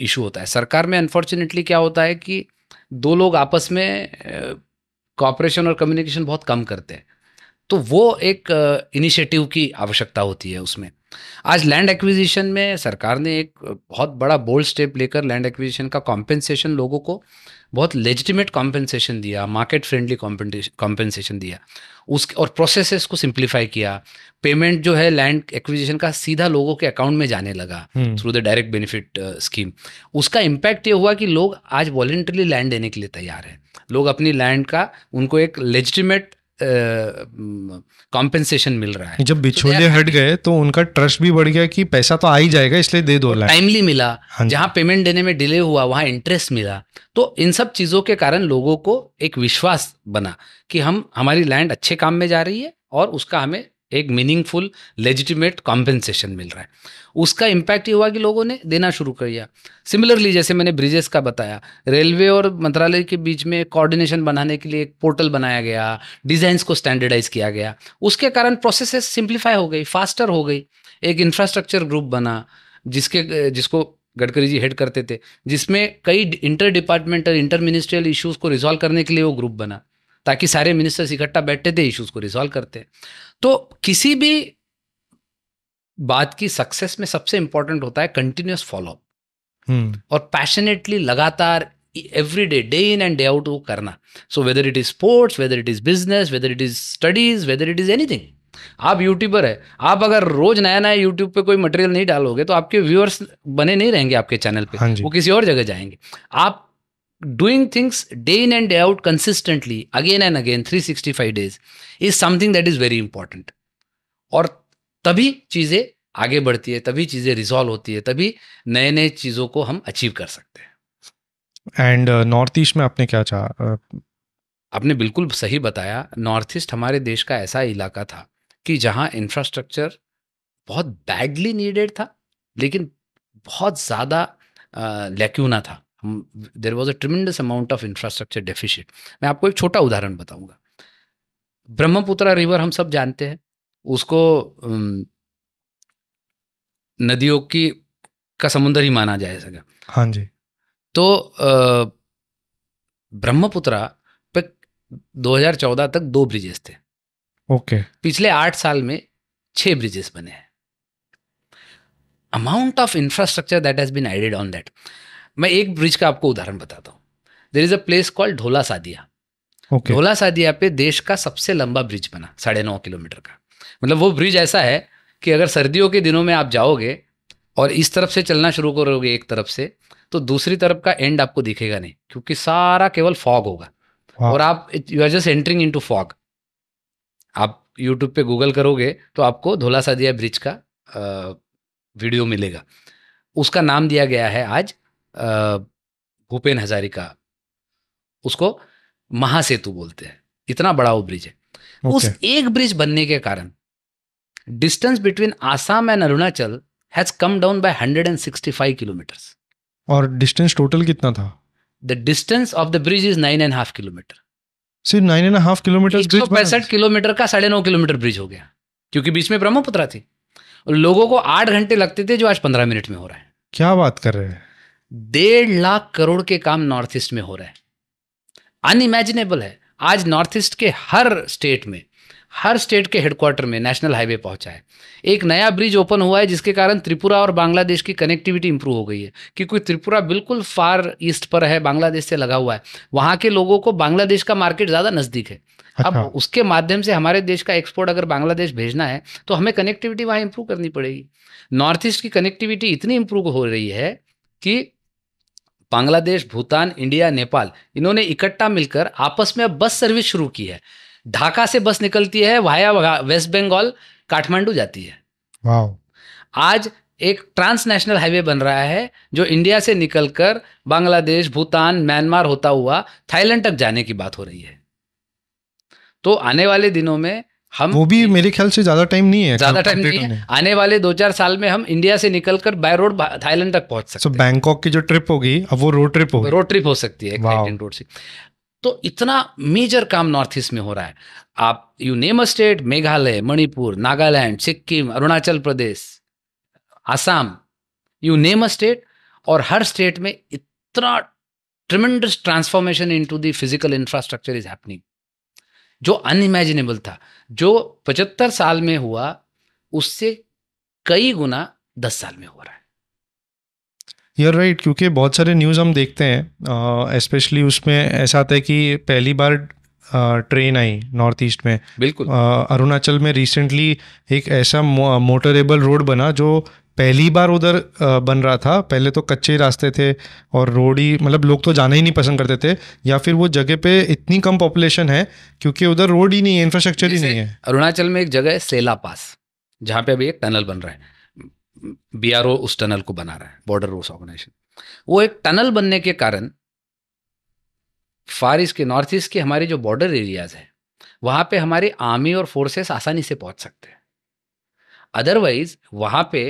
इशू होता है सरकार में अनफॉर्चुनेटली क्या होता है कि दो लोग आपस में कॉपरेशन uh, और कम्युनिकेशन बहुत कम करते हैं तो वो एक इनिशिएटिव uh, की आवश्यकता होती है उसमें आज लैंड एक्विजिशन में सरकार ने एक बहुत बड़ा बोल्ड स्टेप लेकर लैंड एक्विजिशन का कॉम्पेंसेशन लोगों को बहुत लेजिटिमेट कॉम्पेंसेशन दिया मार्केट फ्रेंडली कॉम्पेंसेशन दिया उस और प्रोसेसेस को सिंप्लीफाई किया पेमेंट जो है लैंड एक्विजिशन का सीधा लोगों के अकाउंट में जाने लगा through the direct benefit scheme उसका इम्पैक्ट ये हुआ कि लोग आज वॉलेंटरली लैंड देने के लिए तैयार हैं लोग अपनी लैंड का उनको एक लेजिटिमेट कॉम्पेंसेशन मिल रहा है जब बिछोले तो हट गए तो उनका ट्रस्ट भी बढ़ गया कि पैसा तो आ ही जाएगा इसलिए दे दो टाइमली मिला हाँ जहाँ पेमेंट देने में डिले हुआ वहाँ इंटरेस्ट मिला तो इन सब चीज़ों के कारण लोगों को एक विश्वास बना कि हम हमारी लैंड अच्छे काम में जा रही है और उसका हमें एक मीनिंगफुल लेजिटिमेट कॉम्पेंसेशन मिल रहा है उसका इम्पैक्ट ये हुआ कि लोगों ने देना शुरू कर दिया सिमिलरली जैसे मैंने ब्रिजेस का बताया रेलवे और मंत्रालय के बीच में कोऑर्डिनेशन बनाने के लिए एक पोर्टल बनाया गया डिज़ाइंस को स्टैंडर्डाइज किया गया उसके कारण प्रोसेसेस सिंप्लीफाई हो गई फास्टर हो गई एक इंफ्रास्ट्रक्चर ग्रुप बना जिसके जिसको गडकरी जी हेड करते थे जिसमें कई inter departmental inter ministerial issues को रिजॉल्व करने के लिए वो ग्रुप बना ताकि सारे मिनिस्टर्स इकट्ठा बैठते थे इश्यूज को रिजॉल्व करते तो किसी भी बात की सक्सेस में सबसे इंपॉर्टेंट होता है कंटिन्यूस हम्म। फॉलोअप और पैशनेटली लगातार every day day in and day out वो करना so whether it is sports whether it is business whether it is studies whether it is anything आप यूट्यूबर है आप अगर रोज नया नया यूट्यूब पे कोई मटेरियल नहीं डालोगे तो आपके व्यूअर्स बने नहीं रहेंगे आपके चैनल पे हाँ वो किसी और जगह जाएंगे आप doing things day in and day out consistently, again and again, 365 days, is something that is very important. और तभी चीज़ें आगे बढ़ती है तभी चीज़ें रिजॉल्व होती है तभी नए नए चीज़ों को हम अचीव कर सकते हैं एंड नॉर्थ ईस्ट में आपने क्या चाहा uh, आपने बिल्कुल सही बताया नॉर्थ ईस्ट हमारे देश का ऐसा इलाका था कि जहाँ इंफ्रास्ट्रक्चर बहुत बैडली नीडेड था लेकिन बहुत ज़्यादा लैक्यूना uh, था there was a tremendous amount of infrastructure deficit मैं आपको एक छोटा उदाहरण बताऊंगा ब्रह्मपुत्र रिवर हम सब जानते हैं उसको hmm, नदियों की का समुंदर ही माना जाए सका हाँ जी तो ब्रह्मपुत्रा पे 2014 तक दो ब्रिजेस थे ओके पिछले आठ साल में छह ब्रिजेस बने हैं amount of infrastructure that has been added on that मैं एक ब्रिज का आपको उदाहरण बताता हूँ there is a place called Dhola Sadiya okay. Dhola Sadiya पे देश का सबसे लंबा ब्रिज बना साढ़े नौ किलोमीटर का मतलब वो ब्रिज ऐसा है कि अगर सर्दियों के दिनों में आप जाओगे और इस तरफ से चलना शुरू करोगे एक तरफ से तो दूसरी तरफ का एंड आपको दिखेगा नहीं क्योंकि सारा केवल फॉग होगा wow. और आप you are just entering in fog आप यूट्यूब पे गूगल करोगे तो आपको धोला सादिया ब्रिज का आ, वीडियो मिलेगा उसका नाम दिया गया है आज भूपेन हजारिका उसको महासेतु बोलते हैं इतना बड़ा वो ब्रिज है okay. उस एक ब्रिज बनने के कारण distance between Assam and Arunachal has come down by 165 kilometre और डिस्टेंस टोटल कितना था the distance of the bridge is nine and half kilometre सिर्फ नाइन एंड हाफ किलोमीटर पैंसठ किलोमीटर का साढ़े नौ किलोमीटर ब्रिज हो गया क्योंकि बीच में ब्रह्मपुत्रा थी लोगों को आठ घंटे लगते थे जो आज पंद्रह मिनट में हो रहा है क्या बात कर रहे हैं डेढ़ लाख करोड़ के काम नॉर्थ ईस्ट में हो रहा है अनइमेजिनेबल है आज नॉर्थ ईस्ट के हर स्टेट में हर स्टेट के हेडक्वार्टर में नेशनल हाईवे पहुंचा है एक नया ब्रिज ओपन हुआ है जिसके कारण त्रिपुरा और बांग्लादेश की कनेक्टिविटी इंप्रूव हो गई है क्योंकि त्रिपुरा बिल्कुल फार ईस्ट पर है बांग्लादेश से लगा हुआ है वहां के लोगों को बांग्लादेश का मार्केट ज़्यादा नज़दीक है अच्छा। अब उसके माध्यम से हमारे देश का एक्सपोर्ट अगर बांग्लादेश भेजना है तो हमें कनेक्टिविटी वहां इंप्रूव करनी पड़ेगी नॉर्थ ईस्ट की कनेक्टिविटी इतनी इंप्रूव हो रही है कि बांग्लादेश भूटान इंडिया नेपाल इन्होंने इकट्ठा मिलकर आपस में बस सर्विस शुरू की है ढाका से बस निकलती है वाया वेस्ट बंगाल काठमांडू जाती है आज एक ट्रांसनेशनल हाईवे बन रहा है जो इंडिया से निकलकर बांग्लादेश भूटान म्यांमार होता हुआ थाईलैंड तक जाने की बात हो रही है तो आने वाले दिनों में हम वो भी मेरे ख्याल से ज्यादा टाइम नहीं है ज्यादा टाइम नहीं है आने वाले दो चार साल में हम इंडिया से निकलकर बाय रोड थाईलैंड तक पहुंच सकते हैं so, बैंकॉक की जो ट्रिप होगी अब वो रोड ट्रिप होगी रोड ट्रिप हो सकती है रोड से तो इतना मेजर काम नॉर्थ ईस्ट में हो रहा है आप you name a state Meghalaya Manipur Nagaland Sikkim Arunachal Pradesh Assam you name a state और हर स्टेट में इतना tremendous transformation into the physical infrastructure is happening जो अनइमेजिनेबल था जो पचहत्तर साल में हुआ उससे कई गुना दस साल में हो रहा है यार राइट right, क्योंकि बहुत सारे न्यूज़ हम देखते हैं स्पेशली uh, उसमें ऐसा आता है कि पहली बार ट्रेन आई नॉर्थ ईस्ट में बिल्कुल अरुणाचल में रिसेंटली एक ऐसा मो, मोटरेबल रोड बना जो पहली बार उधर बन रहा था पहले तो कच्चे रास्ते थे और रोड ही मतलब लोग तो जाना ही नहीं पसंद करते थे या फिर वो जगह पे इतनी कम पॉपुलेशन है क्योंकि उधर रोड ही नहीं है इंफ्रास्ट्रक्चर ही नहीं है अरुणाचल में एक जगह है सेला पास जहाँ पे अभी एक टनल बन रहा है बी उस टनल को बना रहा है बॉर्डर रोस ऑर्गेनाइजेशन वो एक टनल बनने के कारण फार ईस्ट के नॉर्थ ईस्ट के हमारे जो बॉर्डर एरियाज हैं वहाँ पे हमारी आर्मी और फोर्सेस आसानी से पहुँच सकते हैं अदरवाइज वहाँ पे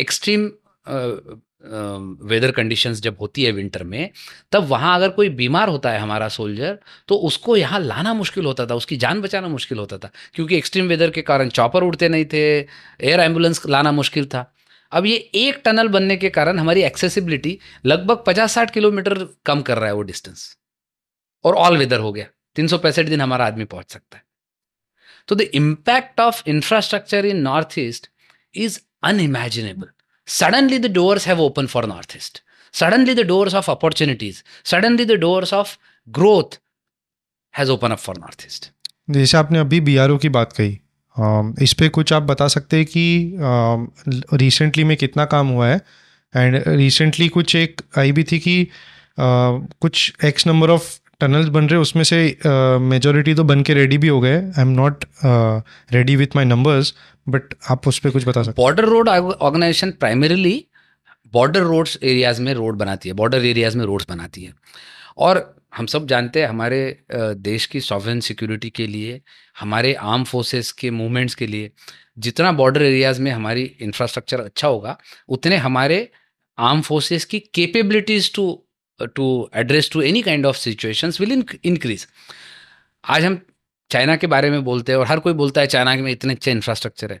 एक्सट्रीम वेदर कंडीशंस जब होती है विंटर में तब वहाँ अगर कोई बीमार होता है हमारा सोल्जर तो उसको यहाँ लाना मुश्किल होता था उसकी जान बचाना मुश्किल होता था क्योंकि एक्सट्रीम वेदर के कारण चॉपर उड़ते नहीं थे एयर एम्बुलेंस लाना मुश्किल था अब ये एक टनल बनने के कारण हमारी एक्सेसिबिलिटी लगभग पचास साठ किलोमीटर कम कर रहा है वो डिस्टेंस और ऑल वेदर हो गया तीन सौ पैंसठ दिन हमारा आदमी पहुंच सकता है तो the impact of infrastructure in north east is unimaginable. Suddenly, the doors have opened for an artist. Suddenly, the doors of opportunities, suddenly, the doors of growth has opened up for an artist. जैसे आपने अभी B की बात कही इस पर कुछ आप बता सकते हैं कि रिसेंटली में कितना काम हुआ है एंड रिसेंटली कुछ एक आई भी थी कि कुछ एक्स नंबर ऑफ टनल्स बन रहे उसमें से मेजोरिटी तो बन के रेडी भी हो गए I am not ready with my numbers but आप उस पर कुछ बता सकते border road organization primarily border roads areas में रोड बनाती है बॉर्डर एरियाज में रोड्स बनाती है और हम सब जानते हैं हमारे देश की सॉवरन सिक्योरिटी के लिए हमारे आर्म फोर्सेस के मूवमेंट्स के लिए जितना बॉर्डर एरियाज में हमारी इंफ्रास्ट्रक्चर अच्छा होगा उतने हमारे आर्म फोर्सेस की capabilities to to address to any kind of situations will increase आज हम चाइना के बारे में बोलते हैं और हर कोई बोलता है चाइना में इतने अच्छे इंफ्रास्ट्रक्चर है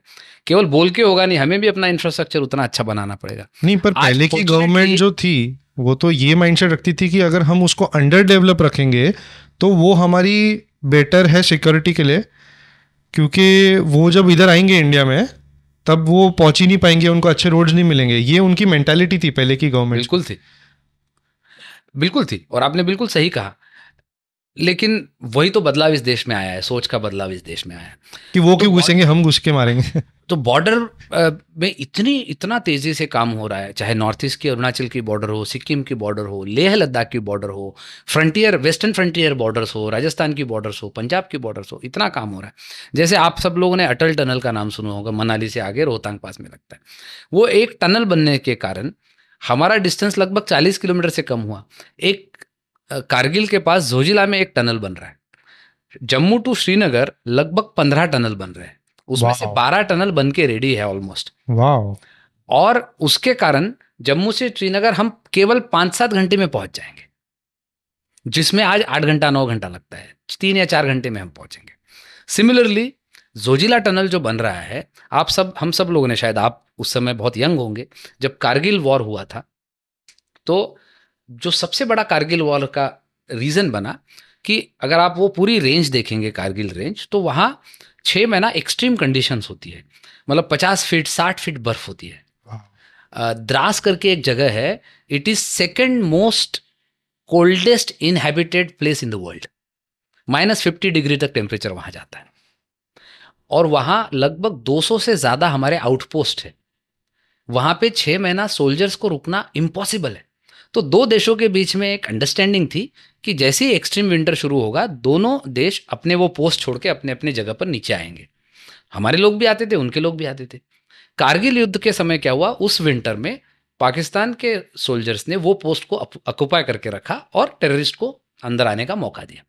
केवल बोल के होगा नहीं हमें भी अपना इंफ्रास्ट्रक्चर उतना अच्छा बनाना पड़ेगा नहीं पर पहले की गवर्नमेंट जो थी वो तो ये माइंडसेट रखती थी कि अगर हम उसको अंडर डेवलप रखेंगे तो वो हमारी बेटर है सिक्योरिटी के लिए क्योंकि वो जब इधर आएंगे इंडिया में तब वो पहुंच ही नहीं पाएंगे उनको अच्छे रोड्स नहीं मिलेंगे ये उनकी मेंटालिटी थी पहले की गवर्नमेंट बिल्कुल थी बिल्कुल थी और आपने बिल्कुल सही कहा लेकिन वही तो बदलाव इस देश में आया है सोच का बदलाव इस देश में आया है कि वो तो क्यों घुसेंगे हम घुस के मारेंगे तो बॉर्डर में इतनी इतना तेजी से काम हो रहा है चाहे नॉर्थ ईस्ट की अरुणाचल की बॉर्डर हो सिक्किम की बॉर्डर हो लेह लद्दाख की बॉर्डर हो फ्रंटियर वेस्टर्न फ्रंटियर बॉर्डर्स हो राजस्थान की बॉर्डर्स हो पंजाब की बॉर्डर्स हो इतना काम हो रहा है जैसे आप सब लोगों ने अटल टनल का नाम सुना होगा मनाली से आगे रोहतांग पास में लगता है वो एक टनल बनने के कारण हमारा डिस्टेंस लगभग 40 किलोमीटर से कम हुआ एक कारगिल के पास जोजिला में एक टनल बन रहा है जम्मू टू श्रीनगर लगभग पंद्रह टनल बन रहे हैं उसमें से बारह टनल बन के रेडी है ऑलमोस्ट और उसके कारण जम्मू से श्रीनगर हम केवल पांच सात घंटे में पहुंच जाएंगे जिसमें आज आठ घंटा नौ घंटा लगता है तीन या चार घंटे में हम पहुंचेंगे सिमिलरली जोजिला टनल जो बन रहा है आप सब हम सब लोगों ने शायद आप उस समय बहुत यंग होंगे जब कारगिल वॉर हुआ था तो जो सबसे बड़ा कारगिल वॉर का रीज़न बना कि अगर आप वो पूरी रेंज देखेंगे कारगिल रेंज तो वहाँ छः महीना एक्सट्रीम कंडीशंस होती है मतलब पचास फीट साठ फीट बर्फ होती है द्रास करके एक जगह है it is second most coldest inhabited place in the world minus fifty degree तक टेम्परेचर वहाँ जाता है और वहाँ लगभग 200 से ज़्यादा हमारे आउटपोस्ट है वहाँ पे छः महीना सोल्जर्स को रुकना इम्पॉसिबल है तो दो देशों के बीच में एक अंडरस्टैंडिंग थी कि जैसे ही एक्सट्रीम विंटर शुरू होगा दोनों देश अपने वो पोस्ट छोड़ के अपने अपने जगह पर नीचे आएंगे हमारे लोग भी आते थे उनके लोग भी आते थे कारगिल युद्ध के समय क्या हुआ उस विंटर में पाकिस्तान के सोल्जर्स ने वो पोस्ट को अकुपाई करके रखा और टेररिस्ट को अंदर आने का मौका दिया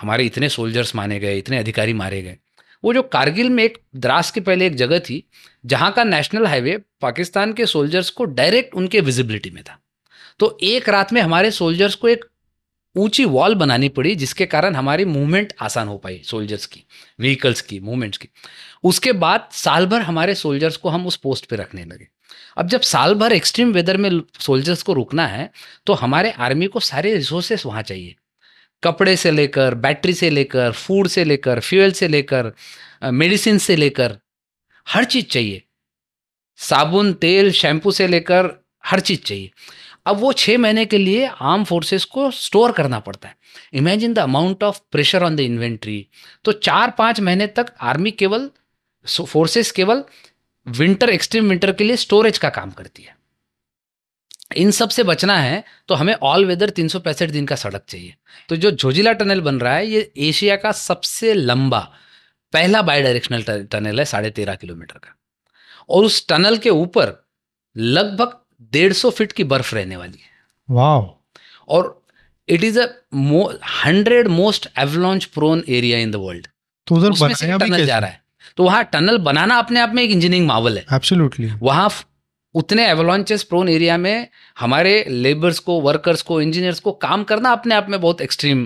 हमारे इतने सोल्जर्स माने गए इतने अधिकारी मारे गए वो जो कारगिल में एक द्रास के पहले एक जगह थी जहाँ का नेशनल हाईवे पाकिस्तान के सोल्जर्स को डायरेक्ट उनके विजिबिलिटी में था तो एक रात में हमारे सोल्जर्स को एक ऊंची वॉल बनानी पड़ी जिसके कारण हमारी मूवमेंट आसान हो पाई सोल्जर्स की व्हीकल्स की मूवमेंट्स की उसके बाद साल भर हमारे सोल्जर्स को हम उस पोस्ट पे रखने लगे अब जब साल भर एक्सट्रीम वेदर में सोल्जर्स को रुकना है तो हमारे आर्मी को सारे रिसोर्सेस वहाँ चाहिए कपड़े से लेकर बैटरी से लेकर फूड से लेकर फ्यूल से लेकर मेडिसिन से लेकर हर चीज़ चाहिए साबुन तेल शैम्पू से लेकर हर चीज़ चाहिए अब वो छः महीने के लिए आर्म फोर्सेस को स्टोर करना पड़ता है imagine the amount of pressure on the inventory तो चार पाँच महीने तक आर्मी केवल फोर्सेस केवल विंटर एक्सट्रीम विंटर के लिए स्टोरेज का काम करती है इन सब से बचना है तो हमें ऑल वेदर तीन दिन का सड़क चाहिए तो जो झोजिला टनल बन रहा है ये एशिया का सबसे लंबा पहला बाई डायरेक्शनल टनल है साढ़े तेरह किलोमीटर का और उस टनल के ऊपर लगभग डेढ़ सौ फिट की बर्फ रहने वाली है वाह और it is a hundred most avalanche prone area in the world तो उधर टनल जा रहा है तो वहां टनल बनाना अपने आप में एक इंजीनियरिंग मावल है एब्सोल्युटली वहां उतने एवलॉन्चेस प्रोन एरिया में हमारे लेबर्स को वर्कर्स को इंजीनियर्स को काम करना अपने आप में बहुत एक्सट्रीम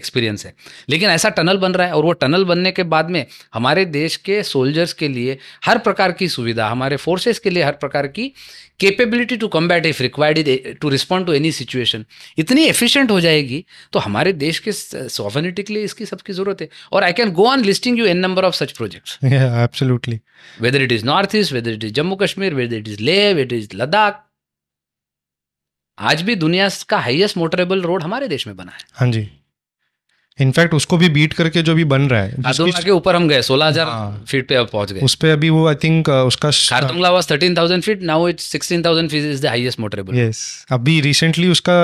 एक्सपीरियंस uh, है लेकिन ऐसा टनल बन रहा है और वो टनल बनने के बाद में हमारे देश के सोल्जर्स के लिए हर प्रकार की सुविधा हमारे फोर्सेस के लिए हर प्रकार की capability to combat if required to respond to any situation इतनी एफिशिएंट हो जाएगी तो हमारे देश के सॉवर्निटी के लिए इसकी सबकी जरूरत है और I can go on listing you n number of such projects absolutely whether it is north east whether it is Jammu Kashmir whether it is Leh whether is Ladakh आज भी दुनिया का हाइएस्ट मोटरेबल रोड हमारे देश में बना है हाँ जी इनफैक्ट उसको भी बीट करके जो भी बन रहा है हाँ, के ऊपर हम गए सोलह हजार फीट हाँ। पे अब पहुंच गए उस पर अभी वो आई थिंक उसका Khardung La was feet now it's 16000 feet is the highest motorable yes अभी रिसेंटली उसका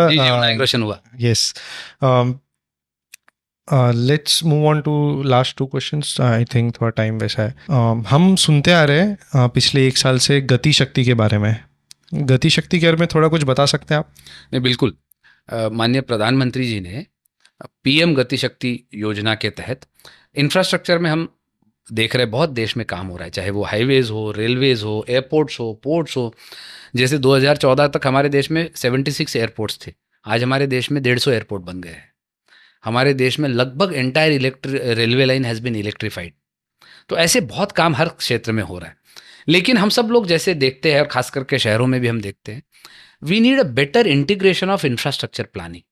माइग्रेशन हुआ yes let's move on to last two question I think थोड़ा टाइम वैसा है uh, हम सुनते आ रहे हैं uh, पिछले एक साल से गति शक्ति के बारे में गति शक्ति के बारे में थोड़ा कुछ बता सकते हैं आप नहीं बिल्कुल uh, माननीय प्रधानमंत्री जी ने पीएम गति शक्ति योजना के तहत इंफ्रास्ट्रक्चर में हम देख रहे बहुत देश में काम हो रहा है चाहे वो हाईवेज हो रेलवेज हो एयरपोर्ट्स हो पोर्ट्स हो जैसे 2014 तक हमारे देश में 76 एयरपोर्ट्स थे आज हमारे देश में 150 एयरपोर्ट बन गए हैं हमारे देश में लगभग entire electric railway line has been electrified तो ऐसे बहुत काम हर क्षेत्र में हो रहा है लेकिन हम सब लोग जैसे देखते हैं और खास करके शहरों में भी हम देखते हैं we need a better integration of infrastructure planning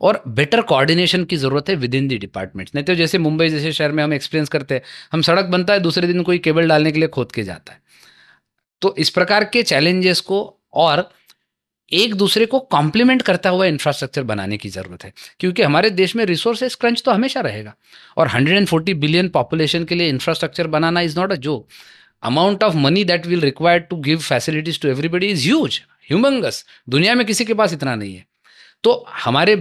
और बेटर कोऑर्डिनेशन की ज़रूरत है विद इन दी डिपार्टमेंट्स नहीं तो जैसे मुंबई जैसे शहर में हम एक्सपीरियंस करते हैं हम सड़क बनता है दूसरे दिन कोई केबल डालने के लिए खोद के जाता है तो इस प्रकार के चैलेंजेस को और एक दूसरे को कॉम्प्लीमेंट करता हुआ इंफ्रास्ट्रक्चर बनाने की ज़रूरत है क्योंकि हमारे देश में रिसोर्सेज क्रंच तो हमेशा रहेगा और 140 बिलियन पॉपुलेशन के लिए इंफ्रास्ट्रक्चर बनाना इज़ नॉट अ जो amount of money that will required to give facilities to everybody is huge humongous दुनिया में किसी के पास इतना नहीं है तो हमारे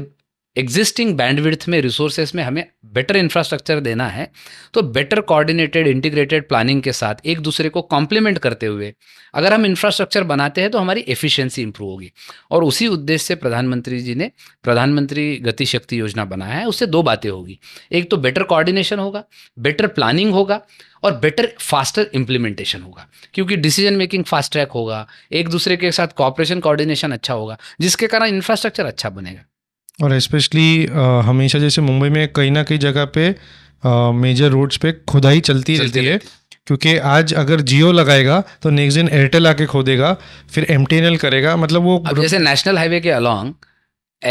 एग्जिस्टिंग बैंडविड्थ में रिसोर्सेस में हमें बेटर इंफ्रास्ट्रक्चर देना है तो बेटर कोऑर्डिनेटेड इंटीग्रेटेड प्लानिंग के साथ एक दूसरे को कॉम्प्लीमेंट करते हुए अगर हम इंफ्रास्ट्रक्चर बनाते हैं तो हमारी एफिशिएंसी इंप्रूव होगी और उसी उद्देश्य से प्रधानमंत्री जी ने प्रधानमंत्री गतिशक्ति योजना बनाया है उससे दो बातें होगी एक तो बेटर कोऑर्डिनेशन होगा बेटर प्लानिंग होगा और बेटर फास्टर इम्प्लीमेंटेशन होगा क्योंकि डिसीजन मेकिंग फास्ट ट्रैक होगा एक दूसरे के साथ कॉपरेशन कोऑर्डिनेशन अच्छा होगा जिसके कारण इंफ्रास्ट्रक्चर अच्छा बनेगा और स्पेशली हमेशा जैसे मुंबई में कहीं ना कहीं जगह पे मेजर रोड्स पे खुदाई चलती, चलती रहती है क्योंकि आज अगर जियो लगाएगा तो नेक्स्ट दिन एयरटेल आके खोदेगा फिर एम करेगा मतलब वो अब जैसे नेशनल हाईवे के अलॉन्ग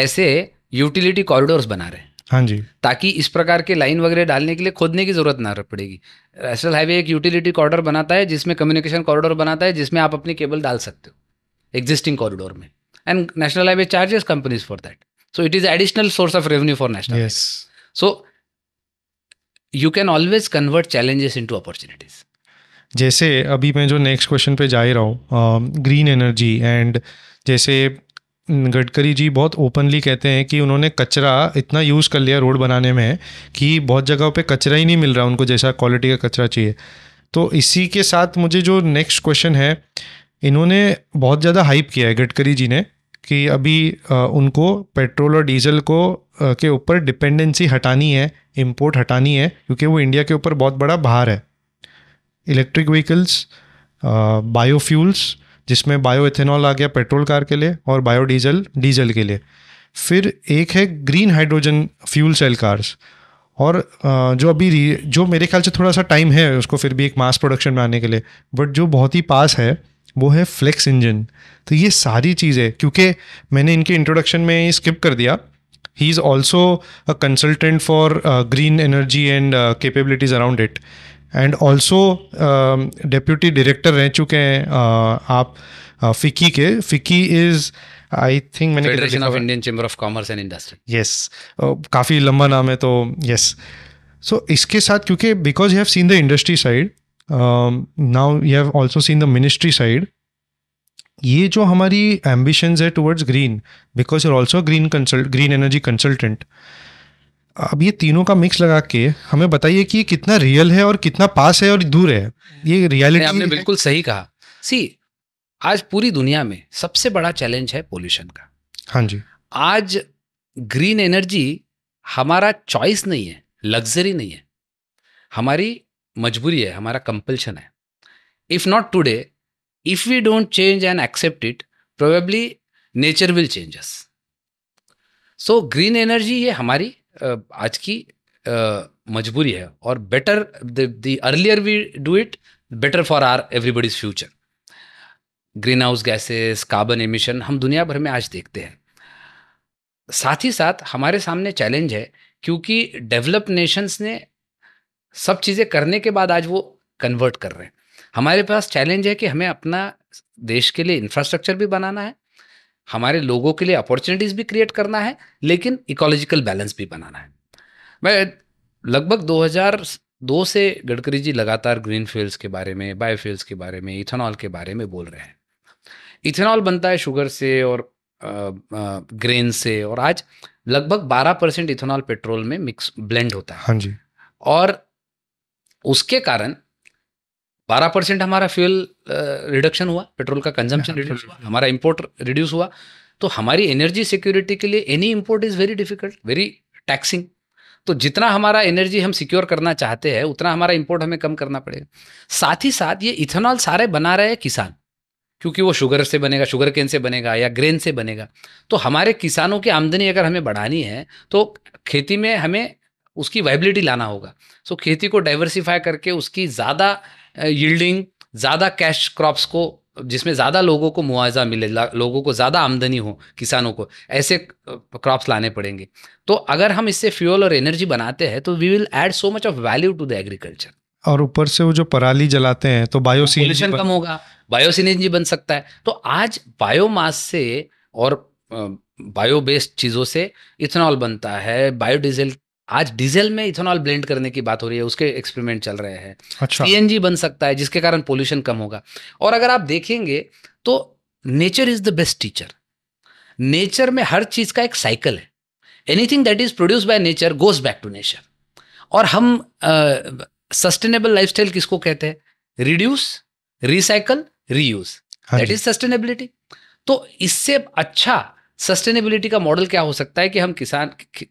ऐसे यूटिलिटी कॉरिडोर्स बना रहे हैं हाँ जी ताकि इस प्रकार के लाइन वगैरह डालने के लिए खोदने की जरूरत ना पड़ेगी नेशनल हाईवे एक यूटिलिटी कॉरिडोर बनाता है जिसमें कम्युनिकेशन कॉरिडोर बनाता है जिसमें आप अपनी केबल डाल सकते हो एग्जिस्टिंग कॉरिडोर में and national highway charges companies for that So it is additional source of revenue for national. Yes. So you can always convert challenges into opportunities. जैसे अभी मैं जो नेक्स्ट क्वेश्चन पे जा ही रहा हूँ ग्रीन एनर्जी एंड जैसे गडकरी जी बहुत ओपनली कहते हैं कि उन्होंने कचरा इतना यूज़ कर लिया रोड बनाने में कि बहुत जगहों पे कचरा ही नहीं मिल रहा उनको जैसा क्वालिटी का कचरा चाहिए तो इसी के साथ मुझे जो नेक्स्ट क्वेश्चन है इन्होंने बहुत ज़्यादा हाइप किया है गडकरी जी ने कि अभी उनको पेट्रोल और डीजल को के ऊपर डिपेंडेंसी हटानी है इम्पोर्ट हटानी है क्योंकि वो इंडिया के ऊपर बहुत बड़ा भार है इलेक्ट्रिक व्हीकल्स बायोफ्यूल्स जिसमें बायो इथेनॉल आ गया पेट्रोल कार के लिए और बायो डीजल डीजल के लिए फिर एक है green hydrogen fuel cell cars और जो अभी जो मेरे ख्याल से थोड़ा सा टाइम है उसको फिर भी एक मास प्रोडक्शन में आने के लिए बट जो बहुत ही पास है वो है फ्लेक्स इंजन तो ये सारी चीज़ें क्योंकि मैंने इनके इंट्रोडक्शन में ये स्किप कर दिया ही is also a consultant for green energy and capabilities around it and also deputy director रह चुके हैं uh, आप uh, के फिक्की इज़ आई थिंक मैंने federation of Indian chamber of commerce and industry yes काफ़ी लंबा नाम है तो यस yes. सो so, इसके साथ क्योंकि because you have seen the industry side um, now you have also seen the ministry side ये जो हमारी ambitions है towards green because you're also green consult green energy consultant अब ये तीनों का मिक्स लगा के हमें बताइए कि ये कितना रियल है और कितना पास है और दूर है ये रियलिटी आपने बिल्कुल सही कहा सी आज पूरी दुनिया में सबसे बड़ा चैलेंज है पोल्यूशन का हाँ जी आज ग्रीन एनर्जी हमारा चॉइस नहीं है लग्जरी नहीं है हमारी मजबूरी है हमारा कंपल्शन है if not today if we don't change and accept it probably nature will changes so green energy ये हमारी आज की मजबूरी है और better the earlier we do it better for our everybody's future green house gases carbon emission हम दुनिया भर में आज देखते हैं साथ ही साथ हमारे सामने चैलेंज है क्योंकि डेवलप नेशंस ने सब चीज़ें करने के बाद आज वो कन्वर्ट कर रहे हैं हमारे पास चैलेंज है कि हमें अपना देश के लिए इंफ्रास्ट्रक्चर भी बनाना है हमारे लोगों के लिए अपॉर्चुनिटीज़ भी क्रिएट करना है लेकिन इकोलॉजिकल बैलेंस भी बनाना है मैं लगभग 2002 से गडकरी जी लगातार ग्रीन फील्ड्स के बारे में बायोफ्यूल्स के बारे में इथेनॉल के बारे में बोल रहे हैं इथेनॉल बनता है शुगर से और ग्रेन से और आज लगभग 12 परसेंट इथेनॉल पेट्रोल में मिक्स ब्लेंड होता है हाँ जी और उसके कारण 12 परसेंट हमारा फ्यूल रिडक्शन हुआ पेट्रोल का कंजम्पशन रिड्यूस हाँ, हुआ हमारा इम्पोर्ट रिड्यूस हुआ तो हमारी एनर्जी सिक्योरिटी के लिए any import is very difficult very taxing तो जितना हमारा एनर्जी हम सिक्योर करना चाहते हैं उतना हमारा इम्पोर्ट हमें कम करना पड़ेगा साथ ही साथ ये इथेनॉल सारे बना रहे हैं किसान क्योंकि वो शुगर से बनेगा शुगर केन से बनेगा या ग्रेन से बनेगा तो हमारे किसानों की आमदनी अगर हमें बढ़ानी है तो खेती में हमें उसकी वाइबिलिटी लाना होगा सो so, खेती को डाइवर्सिफाई करके उसकी ज़्यादा यील्डिंग ज़्यादा कैश क्रॉप्स को जिसमें ज़्यादा लोगों को मुआवजा मिले लोगों को ज़्यादा आमदनी हो किसानों को ऐसे क्रॉप्स लाने पड़ेंगे तो अगर हम इससे फ्यूल और एनर्जी बनाते हैं तो we will add so much of value to the agriculture और ऊपर से वो जो पराली जलाते हैं तो बायोसिनेशन कम होगा बायोसिनेजी बन सकता है तो आज बायोमास से और बायो बेस्ड चीज़ों से इथेनॉल बनता है बायोडीजल आज डीजल में इथेनॉल ब्लेंड करने की बात हो रही है उसके एक्सपेरिमेंट चल रहे हैं अच्छा। सीएनजी बन सकता है जिसके कारण पोल्यूशन कम होगा और अगर आप देखेंगे तो nature is the best teacher nature में हर चीज का एक साइकिल है anything that is produce by nature goes back to nature और हम सस्टेनेबल लाइफ स्टाइल किसको कहते हैं reduce recycle reuse that is sustainability तो इससे अच्छा सस्टेनेबिलिटी का मॉडल क्या हो सकता है कि हम किसान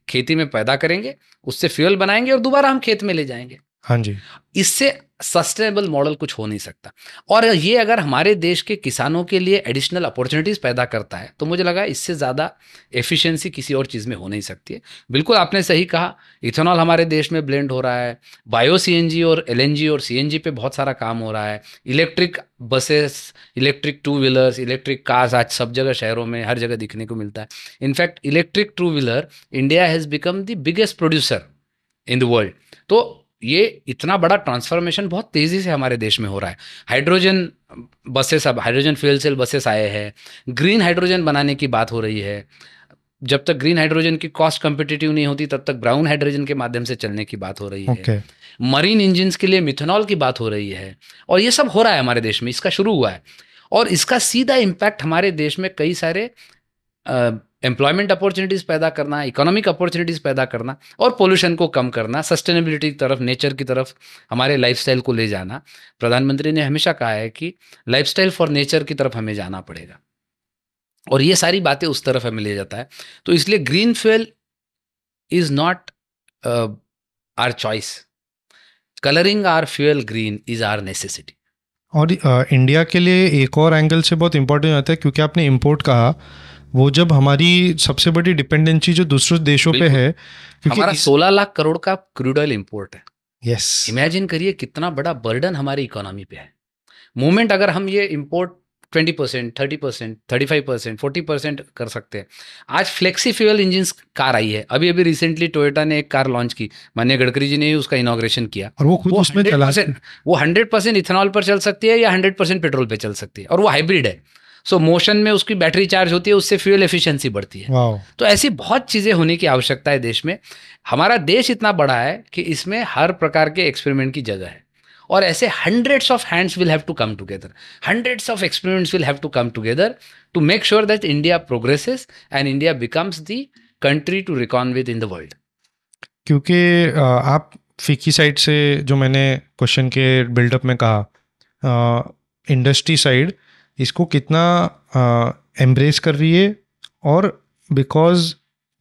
खेती में पैदा करेंगे उससे फ्यूल बनाएंगे और दोबारा हम खेत में ले जाएंगे हाँ जी इससे सस्टेनेबल मॉडल कुछ हो नहीं सकता और ये अगर हमारे देश के किसानों के लिए एडिशनल अपॉर्चुनिटीज़ पैदा करता है तो मुझे लगा इससे ज़्यादा एफिशिएंसी किसी और चीज़ में हो नहीं सकती है बिल्कुल आपने सही कहा इथेनॉल हमारे देश में ब्लेंड हो रहा है बायो सी और एल और सी पे बहुत सारा काम हो रहा है electric buses electric two wheelers electric cars आज सब जगह शहरों में हर जगह दिखने को मिलता है in fact electric two wheeler India has become the biggest producer in the world तो ये इतना बड़ा ट्रांसफॉर्मेशन बहुत तेज़ी से हमारे देश में हो रहा है हाइड्रोजन बसेस अब हाइड्रोजन फ्यूल सेल बसेस आए हैं ग्रीन हाइड्रोजन बनाने की बात हो रही है जब तक ग्रीन हाइड्रोजन की कॉस्ट कम्पिटेटिव नहीं होती तब तक ब्राउन हाइड्रोजन के माध्यम से चलने की बात हो रही okay. है मरीन इंजिन के लिए मिथेनॉल की बात हो रही है और ये सब हो रहा है हमारे देश में इसका शुरू हुआ है और इसका सीधा इम्पैक्ट हमारे देश में कई सारे एम्प्लॉयमेंट अपॉर्चुनिटीज़ पैदा करना इकोनॉमिक अपॉर्चुनिटीज़ पैदा करना और पोल्यूशन को कम करना सस्टेनेबिलिटी की तरफ नेचर की तरफ हमारे लाइफ को ले जाना प्रधानमंत्री ने हमेशा कहा है कि लाइफ फॉर नेचर की तरफ हमें जाना पड़ेगा और ये सारी बातें उस तरफ हमें ले जाता है तो इसलिए green fuel is not our choice colouring our fuel green is our necessity और इंडिया uh, के लिए एक और एंगल से बहुत इंपॉर्टेंट होता है क्योंकि आपने इम्पोर्ट कहा वो जब हमारी सबसे बड़ी डिपेंडेंसी जो दूसरे देशों पे है क्योंकि हमारा सोलह लाख करोड़ का क्रूड ऑयल इम्पोर्ट है यस इमेजिन करिए कितना बड़ा बर्डन हमारी इकोनॉमी पे है मूवमेंट अगर हम ये import twenty percent thirty percent thirty five percent forty percent कर सकते हैं आज फ्लेक्सी फ्यूअल इंजिन कार आई है अभी अभी रिसेंटली टोयोटा ने एक कार लॉन्च की माननीय गडकरी जी ने उसका इनोग्रेशन किया और वो खुद वो उसमें चला वो हंड्रेड परसेंट इथेनॉल पर चल सकती है या हंड्रेड परसेंट पेट्रोल पे चल सकती है और वो हाइब्रिड है सो so, मोशन में उसकी बैटरी चार्ज होती है उससे फ्यूल एफिशिएंसी बढ़ती है तो ऐसी बहुत चीज़ें होने की आवश्यकता है देश में हमारा देश इतना बड़ा है कि इसमें हर प्रकार के एक्सपेरिमेंट की जगह है और ऐसे hundreds of hands will have to come together hundreds of experiments will have to come together to make sure that India progresses and India becomes the country to reckon with in the world क्योंकि आप फीकी side से जो मैंने question के buildup में कहा industry side इसको कितना एम्ब्रेस कर रही है और बिकॉज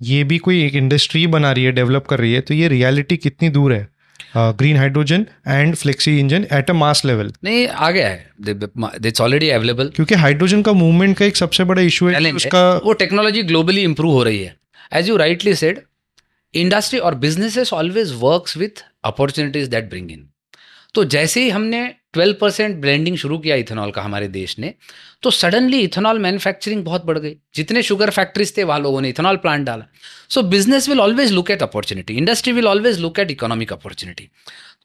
ये भी कोई एक इंडस्ट्री बना रही है डेवलप कर रही है तो ये रियलिटी कितनी दूर है green hydrogen and flexi engine at a mass level नहीं आ गया है इट्स ऑलरेडी अवेलेबल क्योंकि हाइड्रोजन का मूवमेंट का एक सबसे बड़ा इशू है उसका वो टेक्नोलॉजी ग्लोबली इंप्रूव हो रही है as you rightly said industry और businesses always works with opportunities that bring in तो जैसे ही हमने 12 परसेंट ब्लेंडिंग शुरू किया इथेनॉल का हमारे देश ने तो सडनली इथेनॉल मैन्युफैक्चरिंग बहुत बढ़ गई जितने शुगर फैक्ट्रीज थे वहाँ लोगों ने इथेनॉल प्लांट डाला so business will always look at opportunity industry will always look at economic opportunity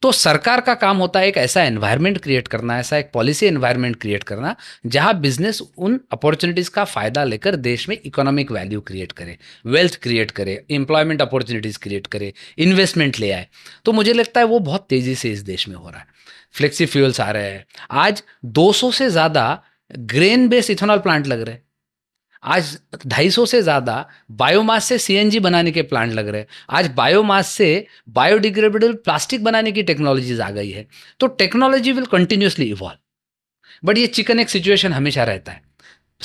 तो सरकार का काम होता है एक ऐसा एन्वायरमेंट क्रिएट करना ऐसा एक पॉलिसी एन्वायरमेंट क्रिएट करना जहाँ बिजनेस उन अपॉर्चुनिटीज़ का फ़ायदा लेकर देश में इकोनॉमिक वैल्यू क्रिएट करे वेल्थ क्रिएट करे एम्प्लॉयमेंट अपॉर्चुनिटीज़ क्रिएट करे इन्वेस्टमेंट ले आए तो मुझे लगता है वो बहुत तेज़ी से इस देश में हो रहा है फ्लेक्सी फ्यूल्स आ रहे हैं आज 200 से ज़्यादा ग्रेन बेस्ड इथेनॉल प्लांट लग रहे हैं आज 250 से ज़्यादा बायोमास से सीएनजी बनाने के प्लांट लग रहे हैं आज बायोमास से बायोडिग्रेडेबल प्लास्टिक बनाने की टेक्नोलॉजीज आ गई है तो technology will continuously evolve but ये चिकन एक सिचुएशन हमेशा रहता है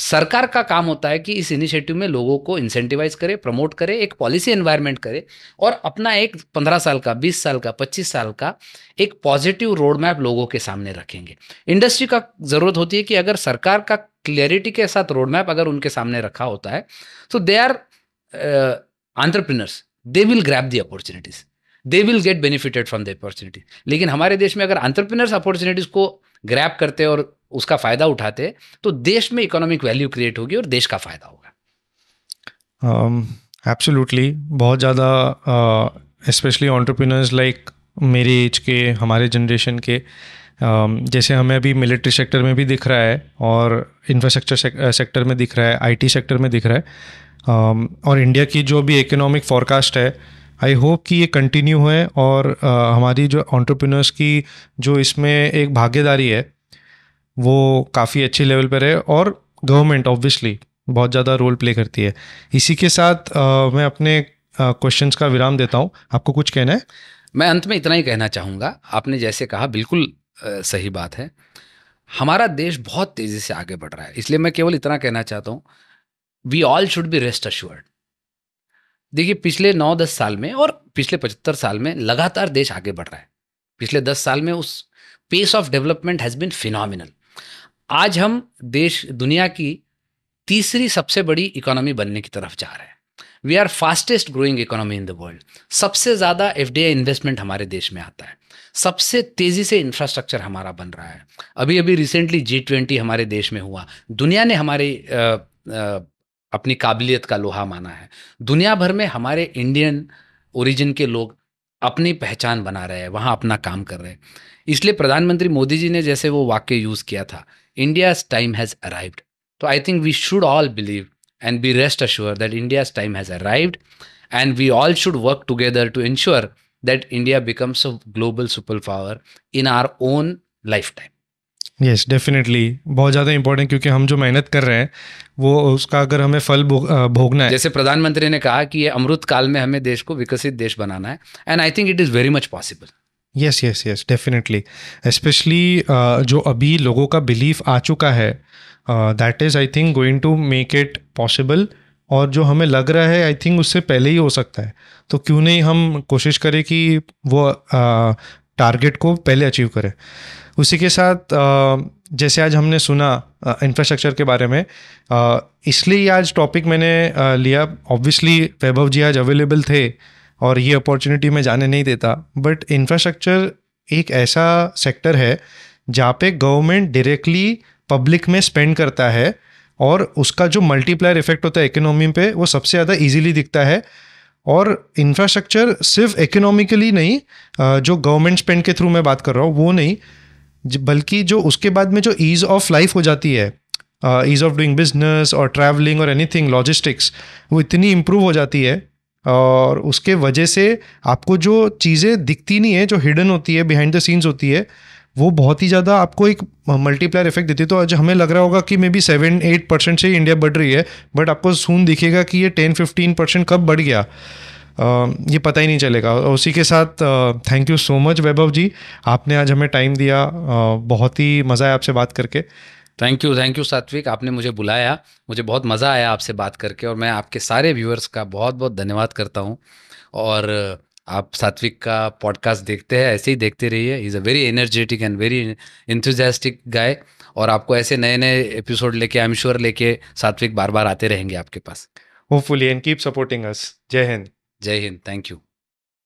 सरकार का काम होता है कि इस इनिशिएटिव में लोगों को इंसेंटिवाइज करे प्रमोट करे एक पॉलिसी एनवायरनमेंट करे और अपना एक पंद्रह साल का बीस साल का पच्चीस साल का एक पॉजिटिव रोड मैप लोगों के सामने रखेंगे इंडस्ट्री का ज़रूरत होती है कि अगर सरकार का क्लियरिटी के साथ रोड मैप अगर उनके सामने रखा होता है तो they are entrepreneurs they will grab the opportunities they will get benefited from the opportunity लेकिन हमारे देश में अगर आंट्रप्रिनर्स अपॉर्चुनिटीज़ को ग्रैप करते और उसका फ़ायदा उठाते तो देश में इकोनॉमिक वैल्यू क्रिएट होगी और देश का फ़ायदा होगा एब्सोल्युटली um, बहुत ज़्यादा स्पेशली ऑन्टरप्रिनर्स लाइक मेरे एज के हमारे जनरेशन के um, जैसे हमें अभी मिलिट्री सेक्टर में भी दिख रहा है और इंफ्रास्ट्रक्चर सेक्टर uh, में दिख रहा है आईटी सेक्टर में दिख रहा है um, और इंडिया की जो भी इकोनॉमिक फॉरकास्ट है आई होप कि ये कंटिन्यू है और uh, हमारी जो ऑन्टरप्रिनर्स की जो इसमें एक भागीदारी है वो काफ़ी अच्छे लेवल पर है और गवर्नमेंट ऑब्वियसली बहुत ज़्यादा रोल प्ले करती है इसी के साथ आ, मैं अपने क्वेश्चन का विराम देता हूँ आपको कुछ कहना है मैं अंत में इतना ही कहना चाहूँगा आपने जैसे कहा बिल्कुल आ, सही बात है हमारा देश बहुत तेज़ी से आगे बढ़ रहा है इसलिए मैं केवल इतना कहना चाहता हूँ we all should be rest assured देखिए पिछले नौ दस साल में और पिछले पचहत्तर साल में लगातार देश आगे बढ़ रहा है पिछले दस साल में उस pace of development has been phenomenal आज हम देश दुनिया की तीसरी सबसे बड़ी इकोनॉमी बनने की तरफ जा रहे हैं we are fastest growing economy in the world सबसे ज़्यादा एफ इन्वेस्टमेंट हमारे देश में आता है सबसे तेज़ी से इंफ्रास्ट्रक्चर हमारा बन रहा है अभी अभी रिसेंटली जी ट्वेंटी हमारे देश में हुआ दुनिया ने हमारे अपनी काबिलियत का लोहा माना है दुनिया भर में हमारे इंडियन ओरिजिन के लोग अपनी पहचान बना रहे हैं वहाँ अपना काम कर रहे हैं इसलिए प्रधानमंत्री मोदी जी ने जैसे वो वाक्य यूज़ किया था India's time has arrived. So I think we should all believe and be rest assured that India's time has arrived and we all should work together to ensure that India becomes a global superpower in our own lifetime. Yes yes, definitely बहुत ज़्यादा important क्योंकि हम जो मेहनत कर रहे हैं वो उसका अगर हमें फल भोगना है जैसे प्रधानमंत्री ने कहा कि ये अमृत काल में हमें देश को विकसित देश बनाना है and I think it is very much possible yes yes yes definitely specially जो अभी लोगों का बिलीफ आ चुका है that is I think going to make it possible और जो हमें लग रहा है आई थिंक उससे पहले ही हो सकता है तो क्यों नहीं हम कोशिश करें कि वो टारगेट uh, को पहले अचीव करें उसी के साथ uh, जैसे आज हमने सुना इंफ्रास्ट्रक्चर uh, के बारे में uh, इसलिए आज टॉपिक मैंने uh, लिया ऑब्वियसली वैभव जी आज अवेलेबल थे और ये अपॉर्चुनिटी में जाने नहीं देता बट इंफ्रास्ट्रक्चर एक ऐसा सेक्टर है जहाँ पे गवर्नमेंट डायरेक्टली पब्लिक में स्पेंड करता है और उसका जो मल्टीप्लायर इफेक्ट होता है इकोनॉमी पे वो सबसे ज़्यादा इजीली दिखता है और इंफ्रास्ट्रक्चर सिर्फ इकोनॉमिकली नहीं जो गवर्नमेंट स्पेंड के थ्रू मैं बात कर रहा हूँ वो नहीं बल्कि जो उसके बाद में जो ईज़ ऑफ लाइफ हो जाती है ईज़ ऑफ डूइंग बिजनेस और ट्रैवलिंग और एनीथिंग लॉजिस्टिक्स वो इतनी इम्प्रूव हो जाती है और उसके वजह से आपको जो चीज़ें दिखती नहीं है जो हिडन होती है बिहाइंड द सीन्स होती है वो बहुत ही ज़्यादा आपको एक मल्टीप्लायर इफेक्ट देती है तो आज हमें लग रहा होगा कि maybe seven eight percent से इंडिया बढ़ रही है बट आपको सुन दिखेगा कि ये टेन फिफ्टीन परसेंट कब बढ़ गया आ, ये पता ही नहीं चलेगा उसी के साथ thank you so much Vaibhav ji आपने आज हमें टाइम दिया आ, बहुत ही मज़ा है आपसे बात करके थैंक यू थैंक यू सात्विक आपने मुझे बुलाया मुझे बहुत मज़ा आया आपसे बात करके और मैं आपके सारे व्यूअर्स का बहुत बहुत धन्यवाद करता हूँ और आप सात्विक का पॉडकास्ट देखते हैं ऐसे ही देखते रहिए is a very energetic and very enthusiastic guy और आपको ऐसे नए नए एपिसोड लेके आई एम श्योर लेके सात्विक बार बार आते रहेंगे आपके पास hopefully and keep supporting us जय हिंद जय हिंद थैंक यू